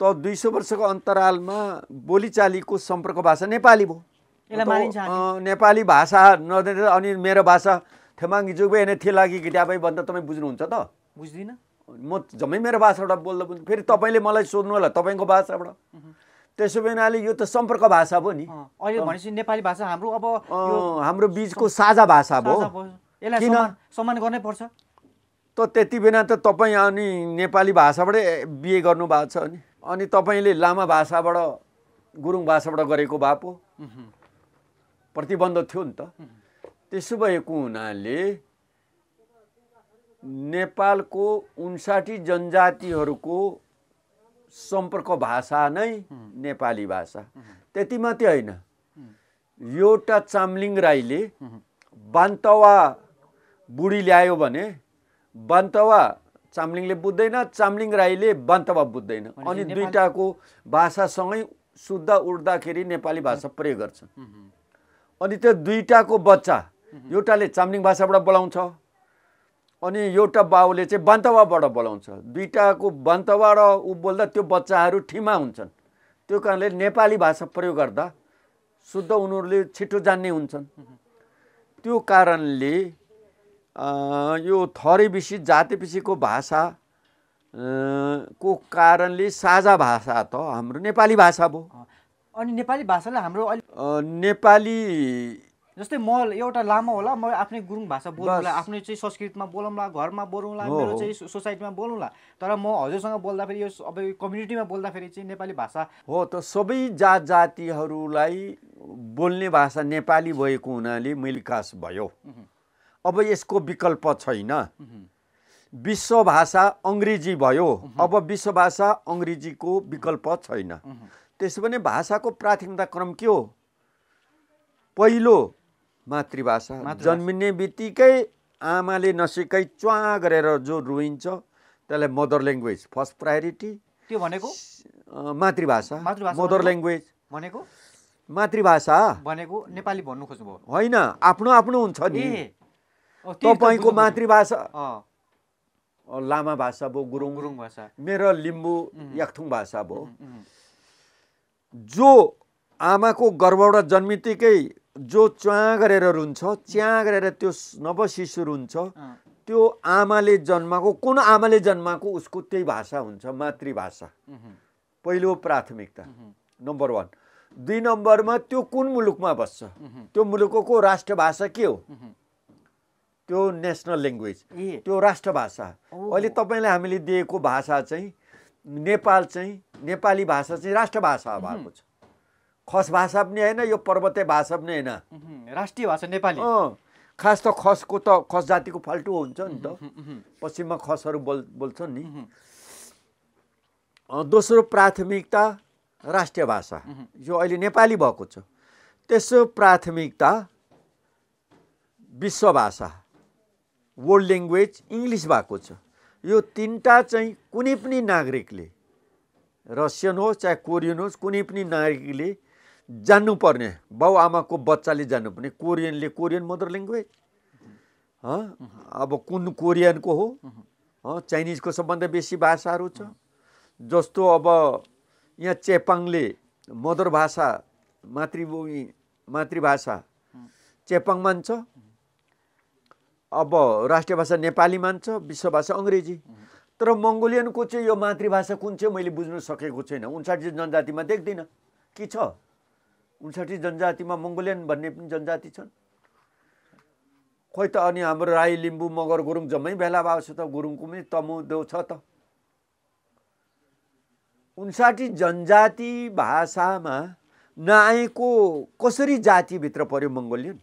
[SPEAKER 1] त दुई सय वर्षको अन्तरालमा बोलीचालीको सम्पर्क भाषा नेपाली भयो नेपाली भाषा नदे अनि मेरो भाषा थेमाङ्गी जुबे होइन थिए लागि घिट्याबाई भन्दा तपाईँ बुझ्नुहुन्छ त बुझ्दिनँ म जम्मै मेरो भाषाबाट बोल्दा बुझ्नु फेरि तपाईँले मलाई सोध्नु होला तपाईँको भाषाबाट त्यसो भएनाले यो त सम्पर्क भाषा भयो नि
[SPEAKER 2] अहिले भनेपछि नेपाली भाषा हाम्रो अब
[SPEAKER 1] हाम्रो बिचको साझा भाषा भयो
[SPEAKER 2] किन सम्मान गर्नै पर्छ
[SPEAKER 1] त त्यति बेला त तपाईँ अनि नेपाली भाषाबाटै बिए गर्नु भएको छ नि अनि तपाईँले लामा भाषाबाट गुरुङ भाषाबाट गरेको भए पो प्रतिबन्ध थियो नि त त्यसो भएको हुनाले नेपालको उन्साठी जनजातिहरूको सम्पर्क भाषा नै नेपाली भाषा त्यति मात्रै होइन एउटा चामलिङ राईले बान्तवा बुढी ल्यायो भने बान्तवा चामलिङले बुझ्दैन चामलिङ राईले बान्तवा बुझ्दैन अनि दुइटाको भाषासँगै शुद्ध उठ्दाखेरि नेपाली भाषा प्रयोग गर्छ अनि त्यो दुइटाको बच्चा एउटाले चामलिङ भाषाबाट बोलाउँछ अनि एउटा बाउले चाहिँ बान्तवाबाट बोलाउँछ दुइटाको बान्तवा र ऊ बोल्दा त्यो बच्चाहरू ठिमा हुन्छन् त्यो कारणले नेपाली भाषा प्रयोग गर्दा शुद्ध उनीहरूले छिटो जान्ने हुन्छन् त्यो कारणले यो थरी बिसी जाति विषिको भाषा को कारणले साझा भाषा त हाम्रो नेपाली भाषा भयो अनि नेपाली भाषालाई हाम्रो नेपाली जस्तै म एउटा
[SPEAKER 2] लामो होला म आफ्नै गुरुङ भाषा बोलौँला आफ्नै चाहिँ संस्कृतमा बोलौँला घरमा बोलौँला मेरो चाहिँ सोसाइटीमा
[SPEAKER 1] बोलौँला तर म हजुरसँग बोल्दाखेरि यो अब कम्युनिटीमा बोल्दाखेरि चाहिँ नेपाली भाषा हो त सबै जात जातिहरूलाई बोल्ने भाषा नेपाली भएको हुनाले मैले मिलकास भयो अब यसको विकल्प छैन विश्व भाषा अङ्ग्रेजी भयो अब विश्व भाषा अङ्ग्रेजीको विकल्प छैन त्यसो भने भाषाको प्राथमिकता क्रम के हो पहिलो मातृभाषा जन्मिने बित्तिकै आमाले नसिकै च्वा गरेर जो रोइन्छ त्यसलाई मदर ल्याङ्ग्वेज फर्स्ट प्रायोरिटी त्यो भनेको मातृभाषा मदर ल्याङ्ग्वेज भनेको मातृभाषा
[SPEAKER 2] भनेको नेपाली भन्नु खोज्नुभयो
[SPEAKER 1] होइन आफ्नो आफ्नो हुन्छ नि तपाईँको मातृभाषा लामा भाषा भयो गुरुङ गुरुङ भाषा मेरो लिम्बू याक्थुङ भाषा भयो जो आमाको गर्भबाट जन्मितिकै जो च्वा गरेर रुन्छ च्या गरेर त्यो नवशिशु रुन्छ त्यो आमाले जन्माएको कुन आमाले जन्माएको उसको त्यही भाषा हुन्छ मातृभाषा पहिलो प्राथमिकता नम्बर वान दुई नम्बरमा त्यो कुन मुलुकमा बस्छ त्यो मुलुकको राष्ट्रभाषा के हो त्यो नेसनल ल्याङ्ग्वेज त्यो राष्ट्रभाषा अहिले तपाईँलाई हामीले दिएको भाषा चाहिँ नेपाल चाहिँ नेपाली भाषा चाहिँ राष्ट्रभाषा भएको छ खस भाषा पनि होइन यो पर्वते भाषा पनि होइन राष्ट्रिय भाषा नेपाली खास त खसको त खस जातिको फाल्टु हुन्छ नि त पश्चिममा खसहरू बोल बोल्छन् नि दोस्रो प्राथमिकता राष्ट्रिय भाषा यो अहिले नेपाली भएको छ तेस्रो प्राथमिकता विश्व भाषा वर्ल्ड ल्याङ्ग्वेज इङ्ग्लिस भएको छ यो तिनवटा चाहिँ कुनै पनि नागरिकले रसियन होस् चाहे कोरियन होस् कुनै पनि नागरिकले जान्नुपर्ने बाउआमाको बच्चाले जान्नुपर्ने कोरियनले कोरियन मदर ल्याङ्ग्वेज अब कुन कोरियनको हो चाइनिजको सबभन्दा बेसी भाषाहरू छ जस्तो अब यहाँ चेपाङले मदर भाषा मातृभूमि मातृभाषा चेपाङ मान्छ अब राष्ट्रिय भाषा नेपाली मान्छ विश्वभाषा भाषा अङ्ग्रेजी तर मङ्गोलियनको चाहिँ यो मातृभाषा कुन चाहिँ मैले बुझ्न सकेको छैन उन्साठी जनजातिमा देख्दिनँ के छ उन्साठी जनजातिमा मङ्गोलियन भन्ने पनि जनजाति छन् खोइ त अनि हाम्रो राई लिम्बू मगर गुरुङ जम्मै भेला भएको छ त गुरुङको पनि तमु देउ छ त उन्साठी जनजाति भाषामा नआएको कसरी जातिभित्र पऱ्यो मङ्गोलियन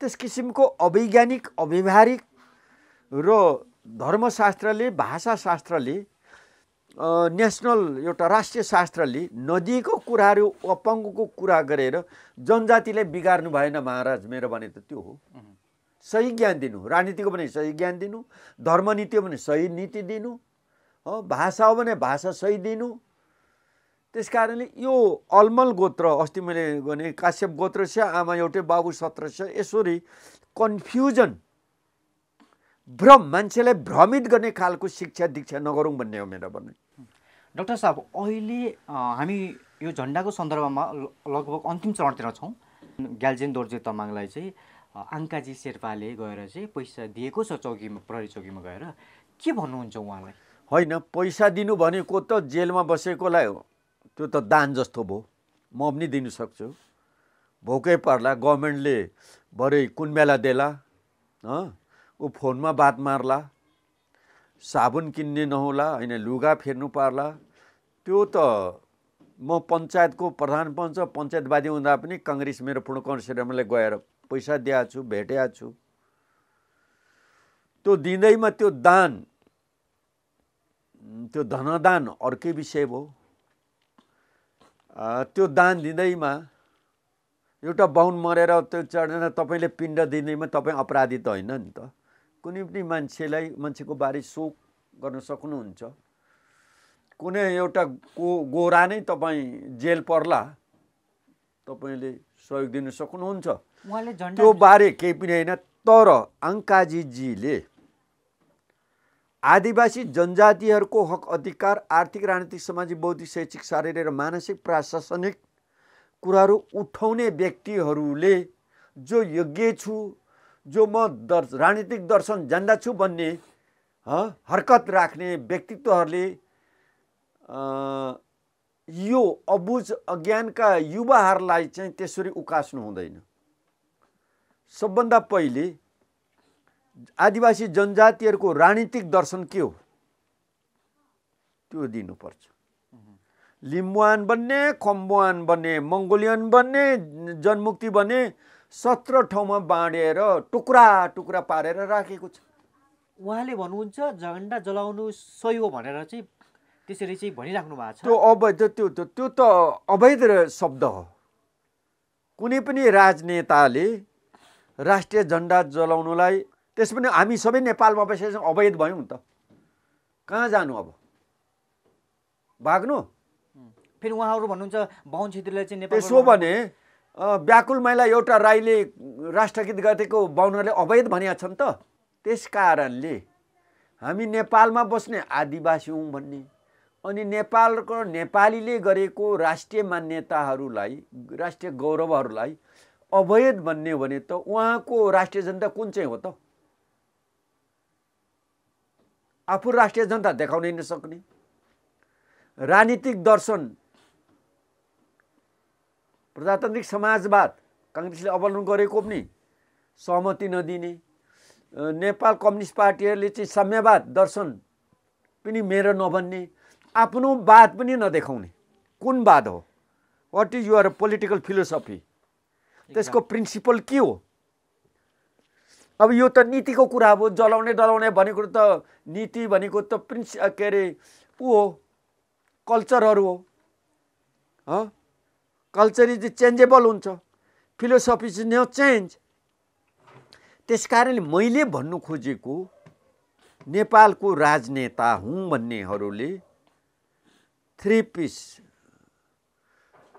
[SPEAKER 1] त्यस किसिमको अवैज्ञानिक अव्यवहारिक र धर्मशास्त्रले भाषाशास्त्रले नेसनल एउटा राष्ट्रिय शास्त्रले नदीको कुराहरू अपङ्गको कुरा गरेर जनजातिलाई बिगार्नु भएन महाराज मेरो भने त त्यो हो सही ज्ञान दिनु राजनीतिको पनि सही ज्ञान दिनु धर्मनीति भने सही नीति दिनु हो भाषा हो भने भाषा सही दिनु त्यस कारणले यो अलमल गोत्र अस्ति मैले भने काश्यप गोत्र छ आमा एउटै बाबु सत्र छ यसरी कन्फ्युजन भ्रम मान्छेलाई भ्रमित गर्ने खालको शिक्षा दीक्षा नगरौँ भन्ने हो मेरो भन्ने डक्टर साहब अहिले हामी
[SPEAKER 2] यो झन्डाको सन्दर्भमा लगभग अन्तिम चरणतिर छौँ ग्याल्जेन दोर्जे तमाङलाई चाहिँ आङ्काजी शेर्पाले गएर चाहिँ पैसा दिएको छ चौकीमा प्रहरी चौकीमा गएर
[SPEAKER 1] के भन्नुहुन्छ उहाँलाई होइन पैसा दिनु भनेको त जेलमा बसेकोलाई हो त्यो त दान जस्तो भयो म पनि दिनु सक्छु भोकै पर्ला गभर्मेन्टले भरे कुन बेला देला ऊ फोनमा बात मार्ला साबुन किन्ने नहोला होइन लुगा फेर्नु पार्ला त्यो त म पञ्चायतको प्रधान पञ्च पञ्चायतवादी हुँदा पनि कङ्ग्रेस मेरो पूर्ण कन्सिडरमलाई गएर पैसा दिएको छु भेटेको छु त्यो दिँदैमा त्यो दान त्यो धनदान अर्कै विषय भयो त्यो दान दिँदैमा एउटा बाहुन मरेर त्यो चढेर तपाईँले पिण्ड दिँदैमा तपाईँ अपराधी त होइन नि त कुनै पनि मान्छेलाई मान्छेको बारे सोक गर्न सक्नुहुन्छ कुनै एउटा गो गोरा नै तपाईँ जेल पर्ला तपाईँले सहयोग दिन सक्नुहुन्छ त्यो बारे केही पनि होइन तर अङ्काजीजीले आदिवासी जनजातिहरूको हक अधिकार आर्थिक राजनीतिक सामाजिक बौद्धिक शैक्षिक शारीरिक र मानसिक प्रशासनिक कुराहरू उठाउने व्यक्तिहरूले जो योग्य छु जो म दर्श राजनीतिक दर्शन जान्दछु भन्ने हरकत राख्ने व्यक्तित्वहरूले यो अबुझ अज्ञानका युवाहरूलाई चाहिँ त्यसरी उकास्नु हुँदैन सबभन्दा पहिले आदिवासी जनजातिहरूको राजनीतिक दर्शन के हो त्यो दिनुपर्छ लिम्बुवान बन्ने खम्बुवान बन्ने मङ्गोलियन बन्ने जनमुक्ति बन्ने सत्र ठाउँमा बाँडेर टुक्रा टुक्रा पारेर राखेको छ उहाँले भन्नुहुन्छ
[SPEAKER 2] झन्डा जलाउनु सही हो भनेर चाहिँ त्यसरी चाहिँ भनिराख्नु भएको छ त्यो
[SPEAKER 1] अवैध त्यो त्यो त अवैध शब्द हो कुनै पनि राजनेताले राष्ट्रिय झन्डा जलाउनुलाई त्यस पनि हामी सबै नेपालमा बसेर अवैध भयौँ त कहाँ जानु अब भाग्नु फेरि उहाँहरू भन्नुहुन्छ बाहुन छेत्रीलाई चाहिँ नेपाल त्यसो भने व्याकुल मैला एउटा राईले राष्ट्रगीत गरेको बाहुनहरूले अवैध भनेका छन् त त्यस कारणले हामी नेपालमा बस्ने आदिवासी हौँ भन्ने अनि नेपालको नेपालीले गरेको राष्ट्रिय मान्यताहरूलाई राष्ट्रिय गौरवहरूलाई अवैध भन्ने हो भने त उहाँको राष्ट्रिय जनता कुन चाहिँ हो त आफू राष्ट्रिय जनता देखाउनै नसक्ने राजनीतिक दर्शन प्रजातान्त्रिक समाजवाद काङ्ग्रेसले अवलम्बन गरेको पनि सहमति नदिने नेपाल कम्युनिस्ट पार्टीहरूले चाहिँ साम्यवाद दर्शन पनि मेरो नभन्ने आफ्नो बाद पनि नदेखाउने कुन बाद हो what is your political philosophy त्यसको प्रिन्सिपल के हो अब यो त नीतिको कुरा हो जलाउने डलाउने भनेको त नीति भनेको त प्रिन्सि के अरे ऊ हो कल्चरहरू हो कल्चर इज चेन्जेबल हुन्छ फिलोसफी इज नो चेन्ज त्यस कारणले मैले भन्नु खोजेको नेपालको राजनेता हुँ भन्नेहरूले थ्री पिस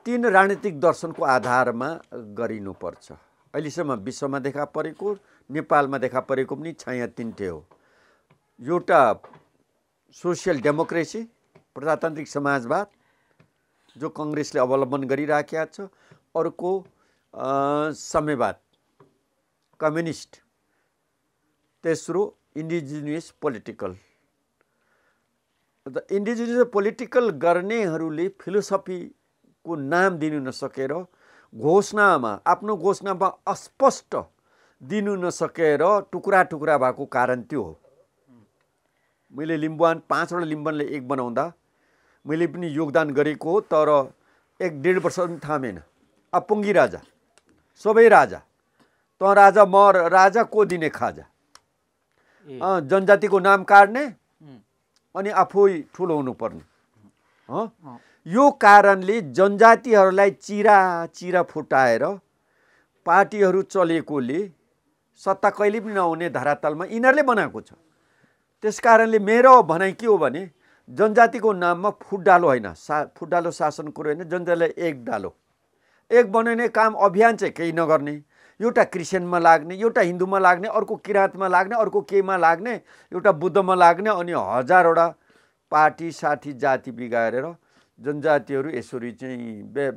[SPEAKER 1] तिन राजनीतिक दर्शनको आधारमा गरिनुपर्छ अहिलेसम्म विश्वमा देखा परेको नेपालमा देखा परेको पनि छाया तिनटै हो एउटा सोसियल डेमोक्रेसी प्रजातान्त्रिक समाजवाद जो कङ्ग्रेसले अवलम्बन गरिराखेको छ अर्को समयवाद कम्युनिस्ट तेस्रो इन्डिजिनियस पोलिटिकल अन्त इन्डिजिनियस पोलिटिकल गर्नेहरूले फिलोसफीको नाम दिनु नसकेर घोषणामा आफ्नो घोषणामा अस्पष्ट दिनु नसकेर टुक्रा टुक्रा भएको कारण त्यो हो मैले लिम्बुवान पाँचवटा लिम्बुवानले एक बनाउँदा मैले पनि योगदान गरेको हो तर एक डेढ वर्ष पनि थामेन अपुङ्गी राजा सबै राजा त राजा म राजा को दिने खाजा जनजातिको नाम काट्ने अनि आफै ठुलो हो यो कारणले जनजातिहरूलाई चिरा चिरा फुटाएर पार्टीहरू चलेकोले सत्ता कहिले पनि नहुने धरातलमा यिनीहरूले बनाएको छ त्यस कारणले मेरो भनाइ के हो भने जनजातिको नाममा फुटडालो होइन सा फुटडालो शासन कुरो होइन जनजातिलाई एक डालो एक बनाउने काम अभियान चाहिँ केही नगर्ने एउटा क्रिस्चियनमा लाग्ने एउटा हिन्दूमा लाग्ने अर्को किराँतमा लाग्ने अर्को केमा लाग्ने एउटा बुद्धमा लाग्ने अनि हजारवटा पार्टी साथी जाति बिगारेर जनजातिहरू यसरी चाहिँ बे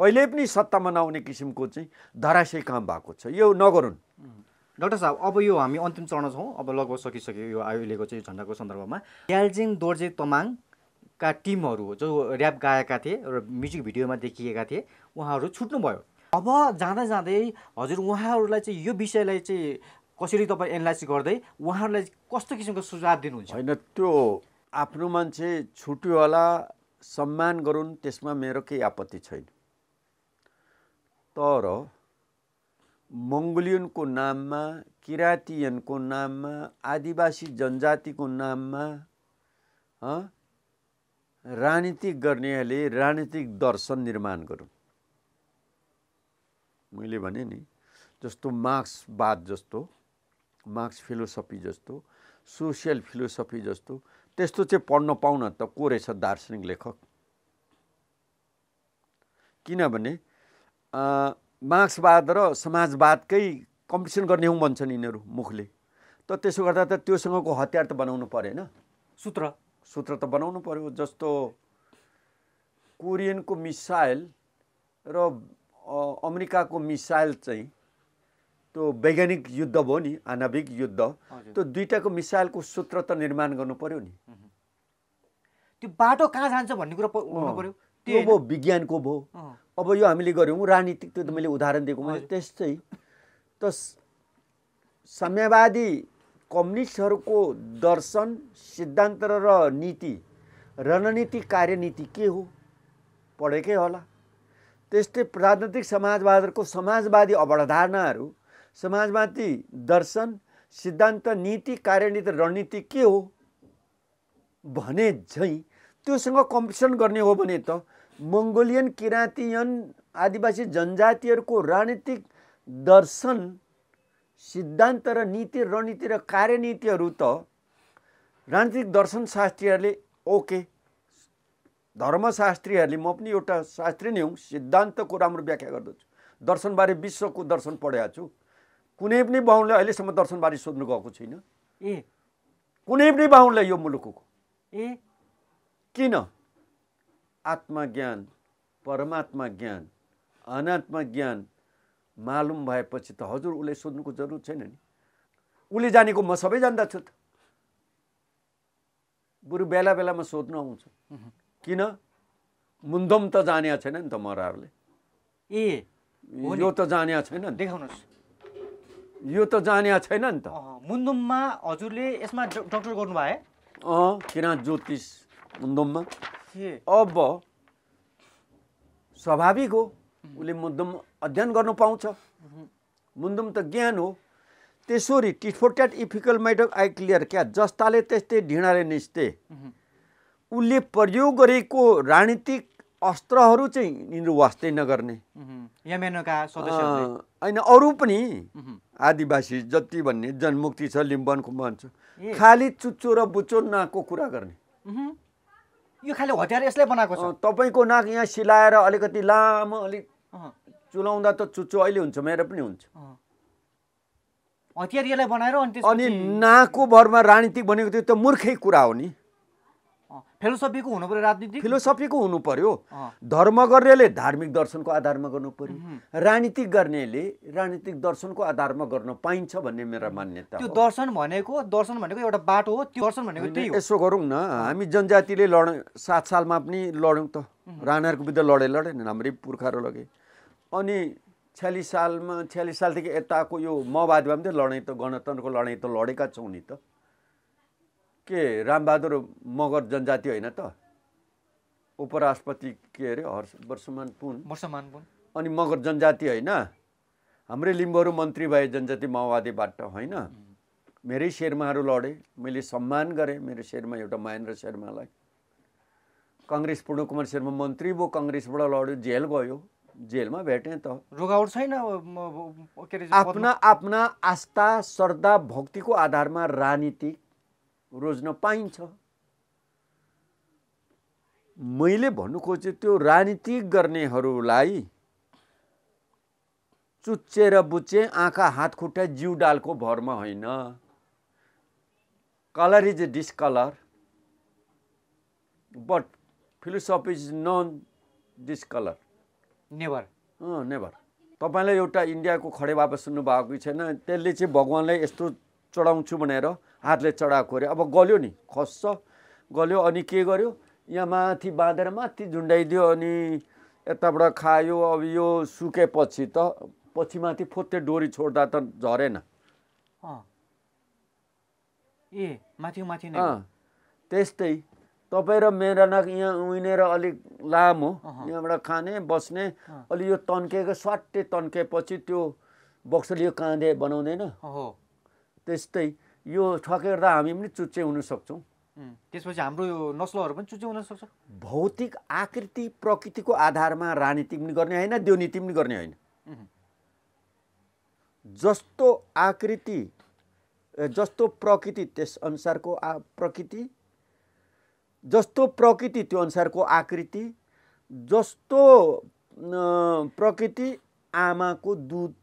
[SPEAKER 1] कहिले पनि सत्तामा नआउने किसिमको चाहिँ धराशय काम भएको छ यो नगरून् डाक्टर साहब अब यो हामी अन्तिम चरण छौँ अब लगभग सकिसक्यो यो अहिलेको चाहिँ
[SPEAKER 2] झन्डाको सन्दर्भमा ग्याल्जिङ दोर्जे तमाङ का टिमहरू जो ऱ्याप गाएका थिए र म्युजिक भिडियोमा देखिएका थिए उहाँहरू छुट्नुभयो अब जाँदा जाँदै हजुर उहाँहरूलाई
[SPEAKER 1] चाहिँ यो विषयलाई चाहिँ कसरी तपाईँ एनालाइज गर्दै उहाँहरूलाई कस्तो किसिमको सुझाव दिनुहुन्छ होइन त्यो आफ्नो मान्छे छुट्यो होला सम्मान गरून् त्यसमा मेरो केही आपत्ति छैन तर मङ्गोलियनको नाममा किराँतियनको नाममा आदिवासी जनजातिको नाममा राजनीतिक गर्नेहरूले राजनीतिक दर्शन निर्माण गरून् मैले भने नि जस्तो मार्क्सवाद जस्तो मार्क्स फिलोसफी जस्तो सोसियल फिलोसफी जस्तो त्यस्तो चाहिँ पढ्न पाउन त को रहेछ दार्शनिक लेखक किनभने मार्क्सवाद र समाजवादकै कम्पिटिसन गर्ने हौ भन्छन् यिनीहरू मुखले त त्यसो गर्दा त त्योसँगको हतियार त बनाउनु परेन सूत्र सूत्र त बनाउनु पऱ्यो जस्तो कोरियनको मिसाइल र अमेरिकाको मिसाइल चाहिँ त्यो वैज्ञानिक युद्ध भयो नि आणविक युद्ध त्यो दुइटाको मिसाइलको सूत्र त निर्माण गर्नु पर्यो नि त्यो बाटो कहाँ जान्छ भन्ने कुरा पर्यो त्यो भयो विज्ञानको भयो अब यो हामीले गऱ्यौँ राजनीतिक त्यो त मैले उदाहरण दिएको मैले त्यस्तै त साम्यवादी कम्युनिस्टहरूको दर्शन सिद्धान्त र नीति रणनीति कार्यनीति के हो पढेकै होला त्यस्तै राजनैतिक समाजवादहरूको समाजवादी अवधारणाहरू समाजवादी दर्शन सिद्धान्त नीति कार्यनीति रणनीति के हो भने झैँ त्योसँग कम्पिटिसन गर्ने हो भने त मङ्गोलियन किराँतियन आदिवासी जनजातिहरूको राजनीतिक दर्शन सिद्धान्त र नीति रणनीति र कार्यनीतिहरू त राजनीतिक दर्शनशास्त्रीहरूले ओके धर्मशास्त्रीहरूले म पनि एउटा शास्त्री नै हुँ सिद्धान्तको राम्रो व्याख्या गर्दछु दर्शनबारे विश्वको दर्शन पढाएको छु कुनै पनि बाहुनले अहिलेसम्म दर्शनबारे सोध्नु गएको छैन ए कुनै पनि बाहुनले यो मुलुकको ए किन आत्मज्ञान परमात्मा ज्ञान अनात्मा ज्ञान मालुम भएपछि त हजुर उसले सोध्नुको जरुरत छैन नि उसले जानेको म सबै जान्दछु त बरु बेला बेलामा सोध्नु आउँछ किन मुन्दम त जाने छैन नि त मराहरूले ए यो त जाने छैन नि देखाउनुहोस् यो त जाने छैन नि त मुन्दुममा हजुरले यसमा डक्टर गर्नुभयो अँ किन ज्योतिष मुन्दुममा अब स्वाभाविक हो उसले मुन्दुम अध्ययन गर्नु पाउँछ मुन्दुम त ज्ञान हो त्यसोरी टिटफोट्याट इफिकल मेडक आई क्लियर क्या जस्ताले त्यस्तै ढिँडाले निस्ते उसले प्रयोग गरेको राजनीतिक अस्त्रहरू चाहिँ यिनीहरू वास्तै नगर्ने
[SPEAKER 2] होइन
[SPEAKER 1] अरू पनि आदिवासी जति भन्ने जनमुक्ति छ लिम्बनको भन्छ खालि चुच्चो र बुच्चो नाकको कुरा गर्ने यो खालि हतियार यसले बनाएको छ तपाईँको नाक यहाँ सिलाएर अलिकति लामो अलिक चुलाउँदा त चुच्चो अहिले हुन्छ मेरो पनि हुन्छ
[SPEAKER 2] हतियार यसलाई बनाएर अनि
[SPEAKER 1] नाकको भरमा राजनीतिक भनेको त्यो त मूर्खै कुरा हो नि फिलोसफीको हुनु पऱ्यो राजनीति फिलोसफीको हुनु पर्यो धर्म गर्नेले धार्मिक दर्शनको आधारमा गर्नु पर्यो राजनीतिक गर्नेले राजनीतिक दर्शनको आधारमा गर्न पाइन्छ भन्ने मेरो मान्यता त्यो दर्शन भनेको दर्शन भनेको एउटा बाटो हो त्यो दर्शन भनेको त्यही हो यसो गरौँ न हामी जनजातिले लड सात सालमा पनि लड्यौँ त राणाहरूको विरुद्ध लडे लडेन हाम्रै पुर्खाहरू लगे अनि छ्यालिस सालमा छ्यालिस सालदेखि यताको यो माओवादीमा पनि त लडाइँ त गणतन्त्रको लडाइँ त लडेका छौँ नि त के रामबहादुर मगर जनजाति होइन त उपराष्ट्रपति के अरे हर्ष वर्षमान पुन वर्षमान पुन अनि मगर जनजाति होइन हाम्रै लिम्बूहरू मन्त्री भए जनजाति माओवादीबाट होइन मेरै शेर्माहरू लडेँ मैले सम्मान गरेँ मेरो शेर्मा एउटा महेन्द्र शेर्मालाई कङ्ग्रेस कुमार शेर्मा मन्त्री भयो कङ्ग्रेसबाट लड्यो जेल गयो जेलमा भेटेँ त रोगाउट छैन आफ्ना आफ्ना आस्था श्रद्धा भक्तिको आधारमा राजनीतिक रोज्न पाइन्छ मैले भन्नु खोजेँ त्यो राजनीति गर्नेहरूलाई चुच्चे र बुच्चे आँखा हात खुट्टा जिउ डालको भरमा होइन colour is a discolour but philosophy is non discolour never never तपाईँलाई एउटा इन्डियाको खडे बाबा सुन्नुभएको छैन त्यसले चाहिँ भगवान्लाई यस्तो चढाउँछु भनेर हातले चढाएको अरे अब गल्यो नि खस्छ गल्यो अनि के गर्यो यहाँ माथि बाँधेर माथि झुन्डाइदियो अनि यताबाट खायो अब यो सुकेपछि त पछि माथि फोत्ते डोरी छोड्दा त झरेन ए माथि माथि त्यस्तै तपाईँ र मेरा नाक यहाँ उहिनेर अलिक लामो यहाँबाट खाने बस्ने अलि यो तन्केको स्वाटे तन्केपछि त्यो बक्सले यो काँधे बनाउँदैन त्यस्तै यो ठगेर्दा हामी पनि चुच्चे हुनसक्छौँ
[SPEAKER 2] त्यसपछि हाम्रो यो नस्लहरू पनि चुच्चे हुनसक्छ
[SPEAKER 1] भौतिक आकृति प्रकृतिको आधारमा राजनीति पनि गर्ने होइन नीति पनि गर्ने होइन जस्तो आकृति जस्तो प्रकृति त्यस अनुसारको आ प्रकृति जस्तो प्रकृति त्यो अनुसारको आकृति जस्तो प्रकृति आमाको दुध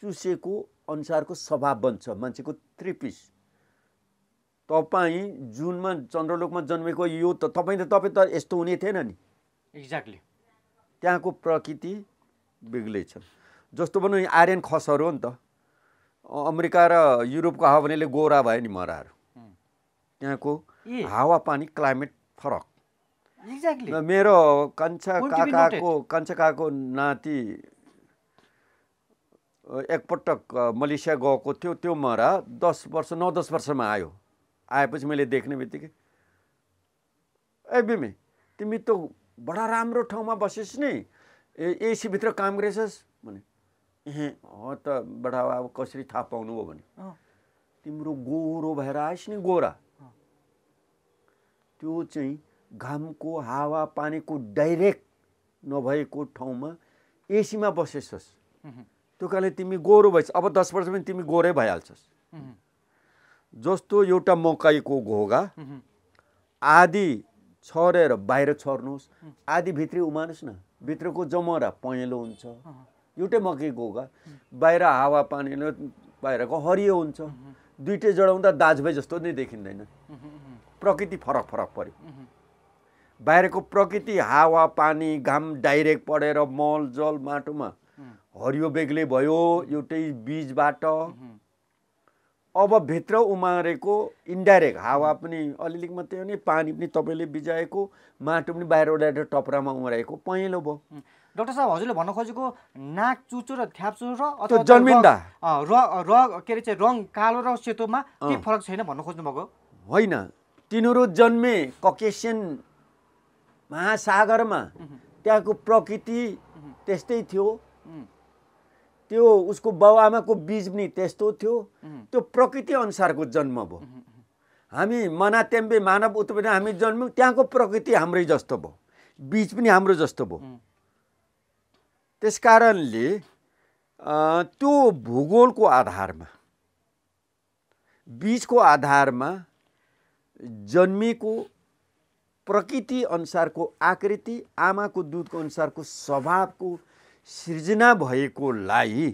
[SPEAKER 1] चुसेको अनुसारको स्वभाव बन्छ मान्छेको त्रिपिस तपाईँ जुनमा चन्द्रलोकमा जन्मेको यो त तपाईँ त तपाईँ त यस्तो हुने थिएन नि एक्ज्याक्टली त्यहाँको प्रकृति बेग्लै छ जस्तो भनौँ आर्यन खसहरू हो नि त अमेरिका र युरोपको हावा हावापानीले गोरा भयो नि मराहरू त्यहाँको हावापानी क्लाइमेट फरक
[SPEAKER 2] एक्ज्याक्टली मेरो
[SPEAKER 1] कान्छा काकाको कान्छा काकाको नाति एकपटक मलेसिया गएको थियो त्यो मरा दस वर्ष नौ दस वर्षमा आयो आएपछि मैले देख्ने बित्तिकै ए बिमे तिमी त बडा राम्रो ठाउँमा बसेस् नि ए एसीभित्र काम गरेछस् भने ए त बडा अब कसरी थाहा पाउनु हो भने तिम्रो गोरो भएर आएस् नि गोरा त्यो चाहिँ घामको हावा पानीको डाइरेक्ट नभएको ठाउँमा एसीमा बसेछस् त्यो कारणले तिमी गोरो भइस अब दस पनि तिमी गोरै भइहाल्छस् जस्तो एउटा मकैको घोगा आधी छरेर बाहिर छर्नुहोस् आधी भित्री उमार्नुहोस् न भित्रको जमरा पहेँलो हुन्छ एउटै मकै घोगा बाहिर हावा पानीले बाहिरको हरियो हुन्छ दुइटै जडाउँदा दाजुभाइ जस्तो नै देखिँदैन प्रकृति फरक फरक पऱ्यो बाहिरको प्रकृति हावा पानी घाम डाइरेक्ट पडेर मल जल माटोमा हरियो बेग्लै भयो एउटै बिजबाट अब भित्र उमारेको इन्डाइरेक्ट हावा पनि अलिअलि मात्रै हो नि पानी पनि तपाईँले बिजाएको माटो पनि बाहिर उडाएर टपरामा उमारेको पहेँलो भयो डक्टर
[SPEAKER 2] साहब हजुरले भन्न खोजेको नाक चुचो र थ्याप्चो र अथवा जन्मिँदा र र के अरे चाहिँ रङ कालो र सेतोमा केही फरक छैन भन्न खोज्नु भएको
[SPEAKER 1] होइन तिनीहरू जन्मे ककेसियन महासागरमा त्यहाँको प्रकृति त्यस्तै थियो त्यो उसको बाउ आमाको बीज पनि त्यस्तो थियो त्यो प्रकृति अनुसारको जन्म भयो हामी मनातेम्बे मानव उत्पन्न हामी जन्म्यौँ त्यहाँको प्रकृति हाम्रै जस्तो भयो बीज पनि हाम्रो जस्तो भयो त्यस कारणले त्यो भूगोलको आधारमा बीजको आधारमा जन्मिएको प्रकृति अनुसारको आकृति आमाको दुधको अनुसारको स्वभावको सिर्जना भएकोलाई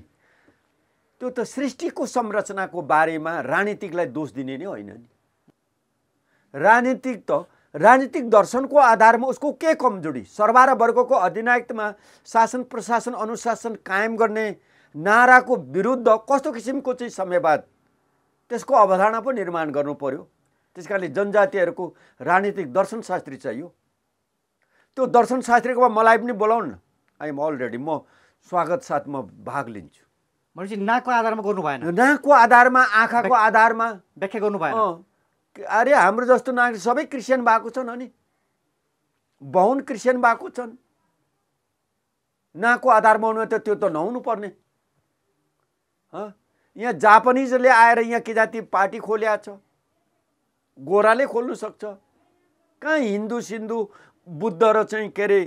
[SPEAKER 1] त्यो त सृष्टिको संरचनाको बारेमा राजनीतिकलाई दोष दिने नै होइन नि राजनीतिक त राजनीतिक दर्शनको आधारमा उसको के कमजोरी सर्वार वर्गको अधिनायकमा शासन प्रशासन अनुशासन कायम गर्ने नाराको विरुद्ध कस्तो किसिमको चाहिँ समयवाद त्यसको अवधारणा पो निर्माण गर्नु पर्यो त्यस कारणले जनजातिहरूको राजनीतिक दर्शनशास्त्री चाहियो त्यो दर्शनशास्त्रीकोमा मलाई पनि बोलाउन् आइएम अलरेडी म स्वागत साथ म भाग लिन्छु भनेपछि नाकको आधारमा गर्नु भएन नाकको आधारमा आँखाको आधारमा व्याख्या गर्नु भएन अरे हाम्रो जस्तो नागरिक सबै क्रिस्चियन भएको छन् अनि बाहुन क्रिस्चियन भएको छन् नाकको आधारमा हुनु त त्यो त नहुनु पर्ने यहाँ जापानिजले आएर यहाँ के जाति पार्टी खोल्या छ गोराले खोल्नु सक्छ कहाँ हिन्दू सिन्धु बुद्ध र चाहिँ के अरे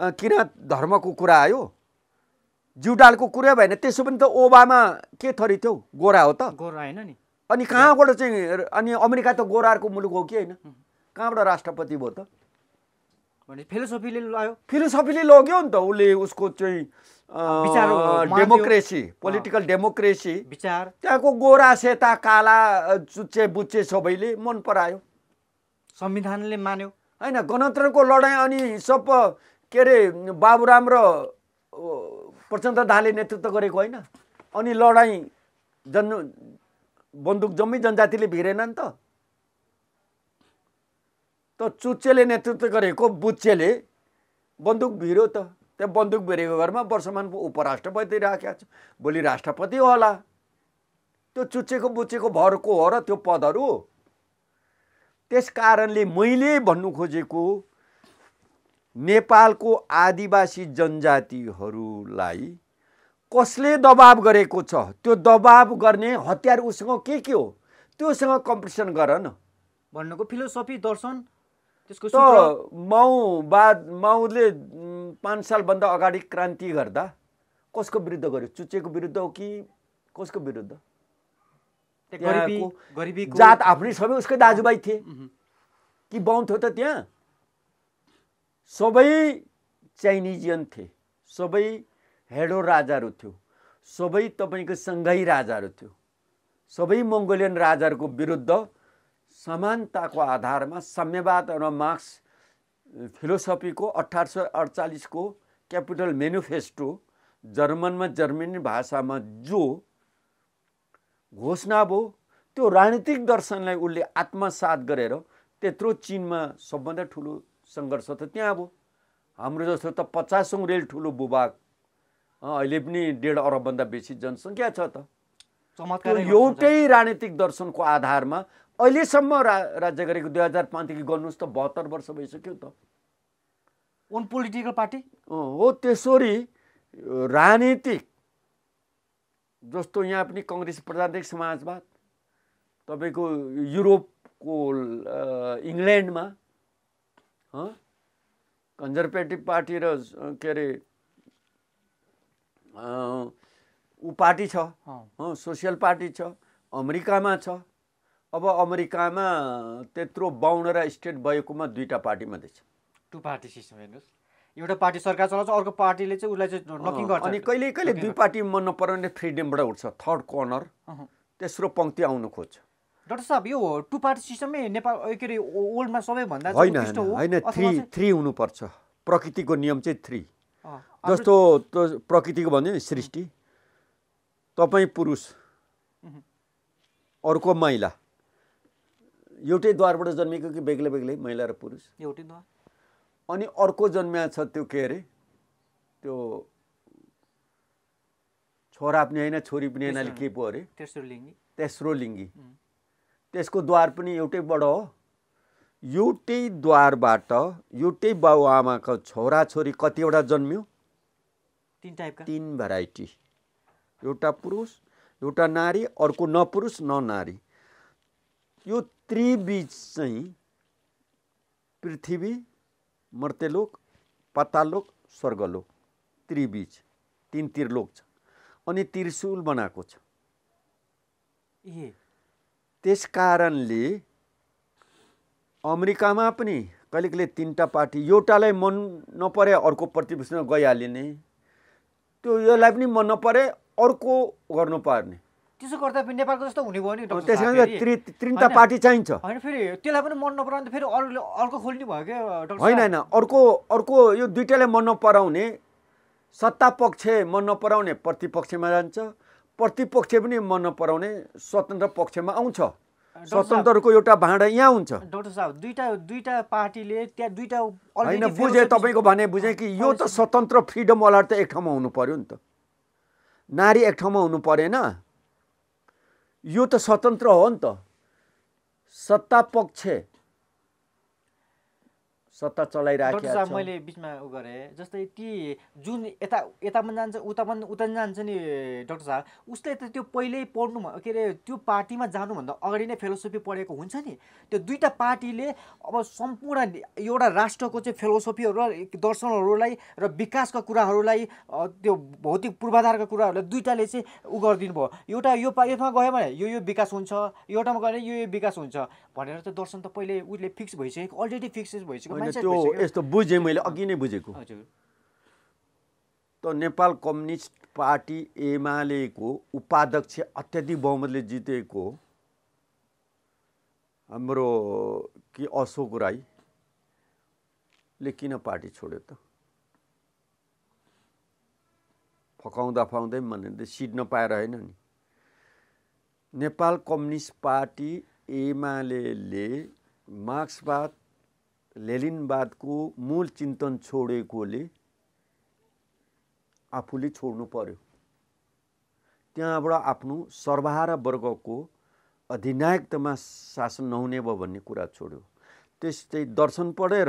[SPEAKER 1] किन धर्मको कुरा आयो जिउडालको कुरा भएन त्यसो पनि त ओबामा के थरी थियो गोरा हो त गोरा होइन नि अनि कहाँबाट चाहिँ अनि अमेरिका त गोराहरूको मुलुक हो कि होइन कहाँबाट राष्ट्रपति भयो त फिलोसफीले लग्यो फिलोसफीले लग्यो नि त उसले उसको चाहिँ डेमोक्रेसी पोलिटिकल डेमोक्रेसी विचार त्यहाँको गोरा सेता काला चुच्चे बुच्चे सबैले मन परायो संविधानले मान्यो होइन गणतन्त्रको लडाइँ अनि सब के अरे बाबुराम र प्रचण्ड दाले नेतृत्व गरेको होइन अनि लडाइँ जन बन्दुक जम्मै जनजातिले भिरेन नि त त चुच्चेले नेतृत्व गरेको बुच्चेले बन्दुक भिर्यो त त्यहाँ बन्दुक भिरेको घरमा वर्षमान उपराष्ट्रपति राखेको छ भोलि राष्ट्रपति होला त्यो चुच्चेको बुच्चेको भरको हो र त्यो पदहरू त्यस कारणले मैले भन्नु खोजेको नेपालको आदिवासी जनजातिहरूलाई कसले दबाब गरेको छ त्यो दबाब गर्ने हतियार उसँग के के हो त्योसँग कम्पिटिसन गर न भन्नुको फिलोसफी दर्शन त्यसको माउ माउले माउले पाँच सालभन्दा अगाडि क्रान्ति गर्दा कसको विरुद्ध गर्यो चुचेको विरुद्ध हो कि कसको विरुद्ध
[SPEAKER 2] जात आफ्नै सबै
[SPEAKER 1] उसकै दाजुभाइ थिए कि बाउँथ्यो त त्यहाँ सबै चाइनिजियन थिए सबै हेडो राजाहरू थियो सबै तपाईँको सङ्घाई राजाहरू थियो सबै मङ्गोलियन राजाहरूको विरुद्ध समानताको आधारमा साम्यवाद र मार्क्स फिलोसफीको अठार सय अडचालिसको क्यापिटल मेनिफेस्टो जर्मनमा जर्मनी भाषामा जो घोषणा भयो त्यो राजनीतिक दर्शनलाई उसले आत्मसात गरेर त्यत्रो चिनमा सबभन्दा ठुलो सङ्घर्ष त त्यहाँ अब हाम्रो जस्तो त पचासौँ रेल ठुलो भूभाग अहिले पनि डेढ अरबभन्दा बेसी जनसङ्ख्या छ त
[SPEAKER 2] चमत्कार एउटै
[SPEAKER 1] राजनीतिक दर्शनको आधारमा अहिलेसम्म रा राज्य गरेको दुई हजार पाँचदेखि गर्नुहोस् त बहत्तर वर्ष भइसक्यो त ओन पोलिटिकल पार्टी हो त्यसरी राजनीतिक जस्तो यहाँ पनि कङ्ग्रेस प्रजातान्त्रिक समाजवाद तपाईँको युरोपको इङ्ल्यान्डमा कन्जर्भेटिभ पार्टी र के अरे ऊ पार्टी छ सोसियल पार्टी छ अमेरिकामा छ अब अमेरिकामा त्यत्रो बाहुन्न स्टेट भएकोमा दुईवटा पार्टी मात्रै छ
[SPEAKER 2] टु पार्टी सिस्टम हेर्नुहोस् एउटा पार्टी सरकार चलाउँछ अर्को पार्टीले चाहिँ उसलाई चाहिँ गर्छ अनि
[SPEAKER 1] कहिले कहिले दुई पार्टी मन नपराउने फ्रिडमबाट उठ्छ थर्ड कर्नर तेस्रो पङ्क्ति आउनु खोज्छ डाक्टर साहब यो टु पार्टी सिस्टमै नेपाल के अरे ओल्डमा सबैभन्दा होइन होइन थ्री थ्री हुनुपर्छ प्रकृतिको नियम चाहिँ थ्री जस्तो प्रकृतिको भन्यो सृष्टि तपाईँ पुरुष अर्को महिला एउटै द्वारबाट जन्मेको कि बेग्लै बेग्लै महिला र पुरुष एउटै द्वार अनि अर्को जन्मिया छ त्यो के अरे त्यो छोरा पनि होइन छोरी पनि होइन के पो अरे तेस्रो लिङ्गी तेस्रो लिङ्गी त्यसको द्वार पनि एउटैबाट हो एउटै द्वारबाट एउटै छोरा छोरी कतिवटा जन्मियो तिन टाइपका तिन भेराइटी एउटा पुरुष एउटा नारी अर्को नपुरुष नारी यो त्रिबीज चाहिँ पृथ्वी मर्त्यलोक पातालोक स्वर्गलोक त्रिबीज तिन त्रिलोक छ अनि त्रिशुल बनाएको छ त्यस कारणले अमेरिकामा पनि कहिले कहिले तिनवटा पार्टी एउटालाई मन नपरे अर्को प्रतिपक्षमा गइहालिने त्यो यसलाई पनि मन नपरे अर्को गर्नु पर्ने
[SPEAKER 2] त्यसो गर्दा फेरि नेपालको जस्तो हुने भयो नि त्यस कारण तिनवटा पार्टी चाहिन्छ होइन फेरि त्यसलाई पनि मन नपराउने फेरि अरूले अर्को खोल्ने भयो क्या होइन होइन
[SPEAKER 1] अर्को अर्को यो दुइटालाई मन नपराउने सत्ता पक्ष मन नपराउने प्रतिपक्षमा जान्छ प्रतिपक्ष पनि मन नपराउने स्वतन्त्र पक्षमा आउँछ स्वतन्त्रको एउटा भाँडा यहाँ हुन्छ
[SPEAKER 2] डाक्टर साहब दुईवटा दुईवटा पार्टीले त्यहाँ दुईवटा होइन बुझेँ
[SPEAKER 1] तपाईँको भने बुझेँ कि यो त स्वतन्त्र फ्रिडमवाला त एक ठाउँमा हुनु पऱ्यो नि त नारी एक ठाउँमा हुनु परेन यो त स्वतन्त्र हो नि त सत्ता पक्ष सत्ता चलाइरहेको छ मैले
[SPEAKER 2] बिचमा उ गरेँ जस्तै ती जुन यता यता पनि जान्छ उता पनि उता पनि जान्छ नि डक्टर साहब उसले त त्यो पहिल्यै पढ्नु के अरे त्यो पार्टीमा जानुभन्दा अगाडि नै फिलोसफी पढेको हुन्छ नि त्यो दुईवटा पार्टीले अब सम्पूर्ण एउटा राष्ट्रको चाहिँ फिलोसफीहरू र दर्शनहरूलाई र विकासका कुराहरूलाई त्यो भौतिक पूर्वाधारका कुराहरूलाई दुइटाले चाहिँ उ गरिदिनु भयो एउटा यो यसमा गयो भने यो यो विकास हुन्छ एउटामा गयो भने यो यो विकास हुन्छ भनेर चाहिँ दर्शन त पहिले उसले फिक्स भइसक्यो अलरेडी फिक्स भइसक्यो त्यो यस्तो बुझेँ मैले
[SPEAKER 1] अघि नै बुझेको त नेपाल कम्युनिस्ट पार्टी एमालेको उपाध्यक्ष अत्याधिक बहुमतले जितेको हाम्रो कि अशोक राईले किन पार्टी छोड्यो त फकाउँदा फकाउँदै भने सिट नपाएर होइन नि नेपाल कम्युनिस्ट पार्टी एमाले मार्क्सवाद लेलिनवादको मूल चिन्तन छोडेकोले आफूले छोड्नु पर्यो त्यहाँबाट आफ्नो सर्वहारा वर्गको अधिनायकतामा शासन नहुने भयो भन्ने कुरा छोड्यो त्यस्तै दर्शन पढेर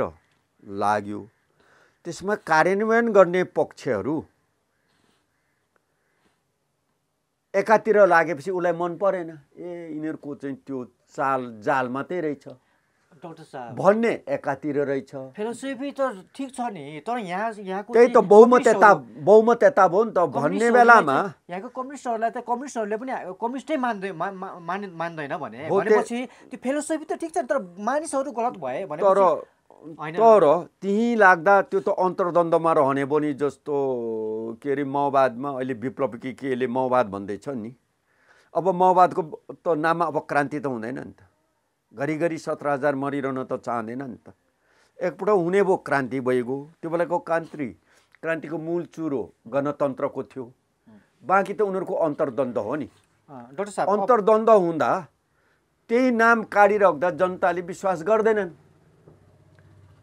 [SPEAKER 1] लाग्यो त्यसमा कार्यान्वयन गर्ने पक्षहरू एकातिर लागेपछि उसलाई मन परेन ए यिनीहरूको चाहिँ त्यो चाल जाल मात्रै रहेछ
[SPEAKER 2] भन्ने
[SPEAKER 1] एकातिर रहेछ
[SPEAKER 2] फिलोसफी त ठिक छ नि तर यहाँ यहाँको त्यही त बहुमत यता
[SPEAKER 1] बहुमत यता भयो नि त भन्ने बेलामा
[SPEAKER 2] यहाँको कम्युनिस्टहरूलाई त कम्युनिस्टहरूले पनि कम्युनिस्टै मान्दै मान्दैन भने भनेपछि त्यो फिलोसफी त ठिक छ तर मानिसहरू गलत भए भने तर तर
[SPEAKER 1] त्यहीँ लाग्दा त्यो त अन्तर्द्वन्दमा रहने भयो जस्तो के अरे माओवादमा अहिले विप्लव के केले माओवाद भन्दैछ नि अब माओवादको त नाममा अब क्रान्ति त हुँदैन नि त घरिघरि सत्र हजार मरिरहन त चाहँदैन नि त एकपल्ट हुने भयो क्रान्ति भइगयो त्यो बेलाको क्रान्ति क्रान्तिको मूल चुरो गणतन्त्रको थियो बाँकी त उनीहरूको अन्तर्द्वन्द हो नि डाक्टर साहब अन्तर्द्वन्द हुँदा त्यही नाम काटिराख्दा जनताले विश्वास गर्दैनन्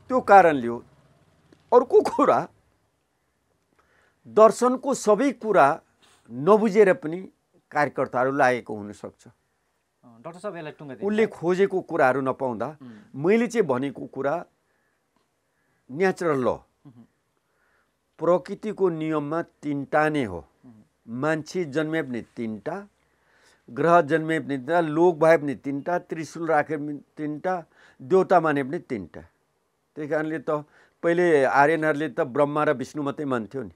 [SPEAKER 1] त्यो कारणले हो अर्को कुरा दर्शनको सबै कुरा नबुझेर पनि कार्यकर्ताहरू लागेको हुनसक्छ
[SPEAKER 2] डाक्टर साहब यसलाई उसले
[SPEAKER 1] खोजेको कुराहरू नपाउँदा मैले चाहिँ भनेको कुरा नेचरल ल प्रकृतिको नियममा तिनवटा नै हो मान्छे जन्मे पनि तिनवटा ग्रह जन्मे पनि तिनवटा लोक भए पनि तिनवटा त्रिशुल राखे पनि तिनवटा देउता माने पनि तिनवटा त्यही कारणले त पहिले आर्यनहरूले त ब्रह्मा र विष्णु मात्रै मान्थ्यो नि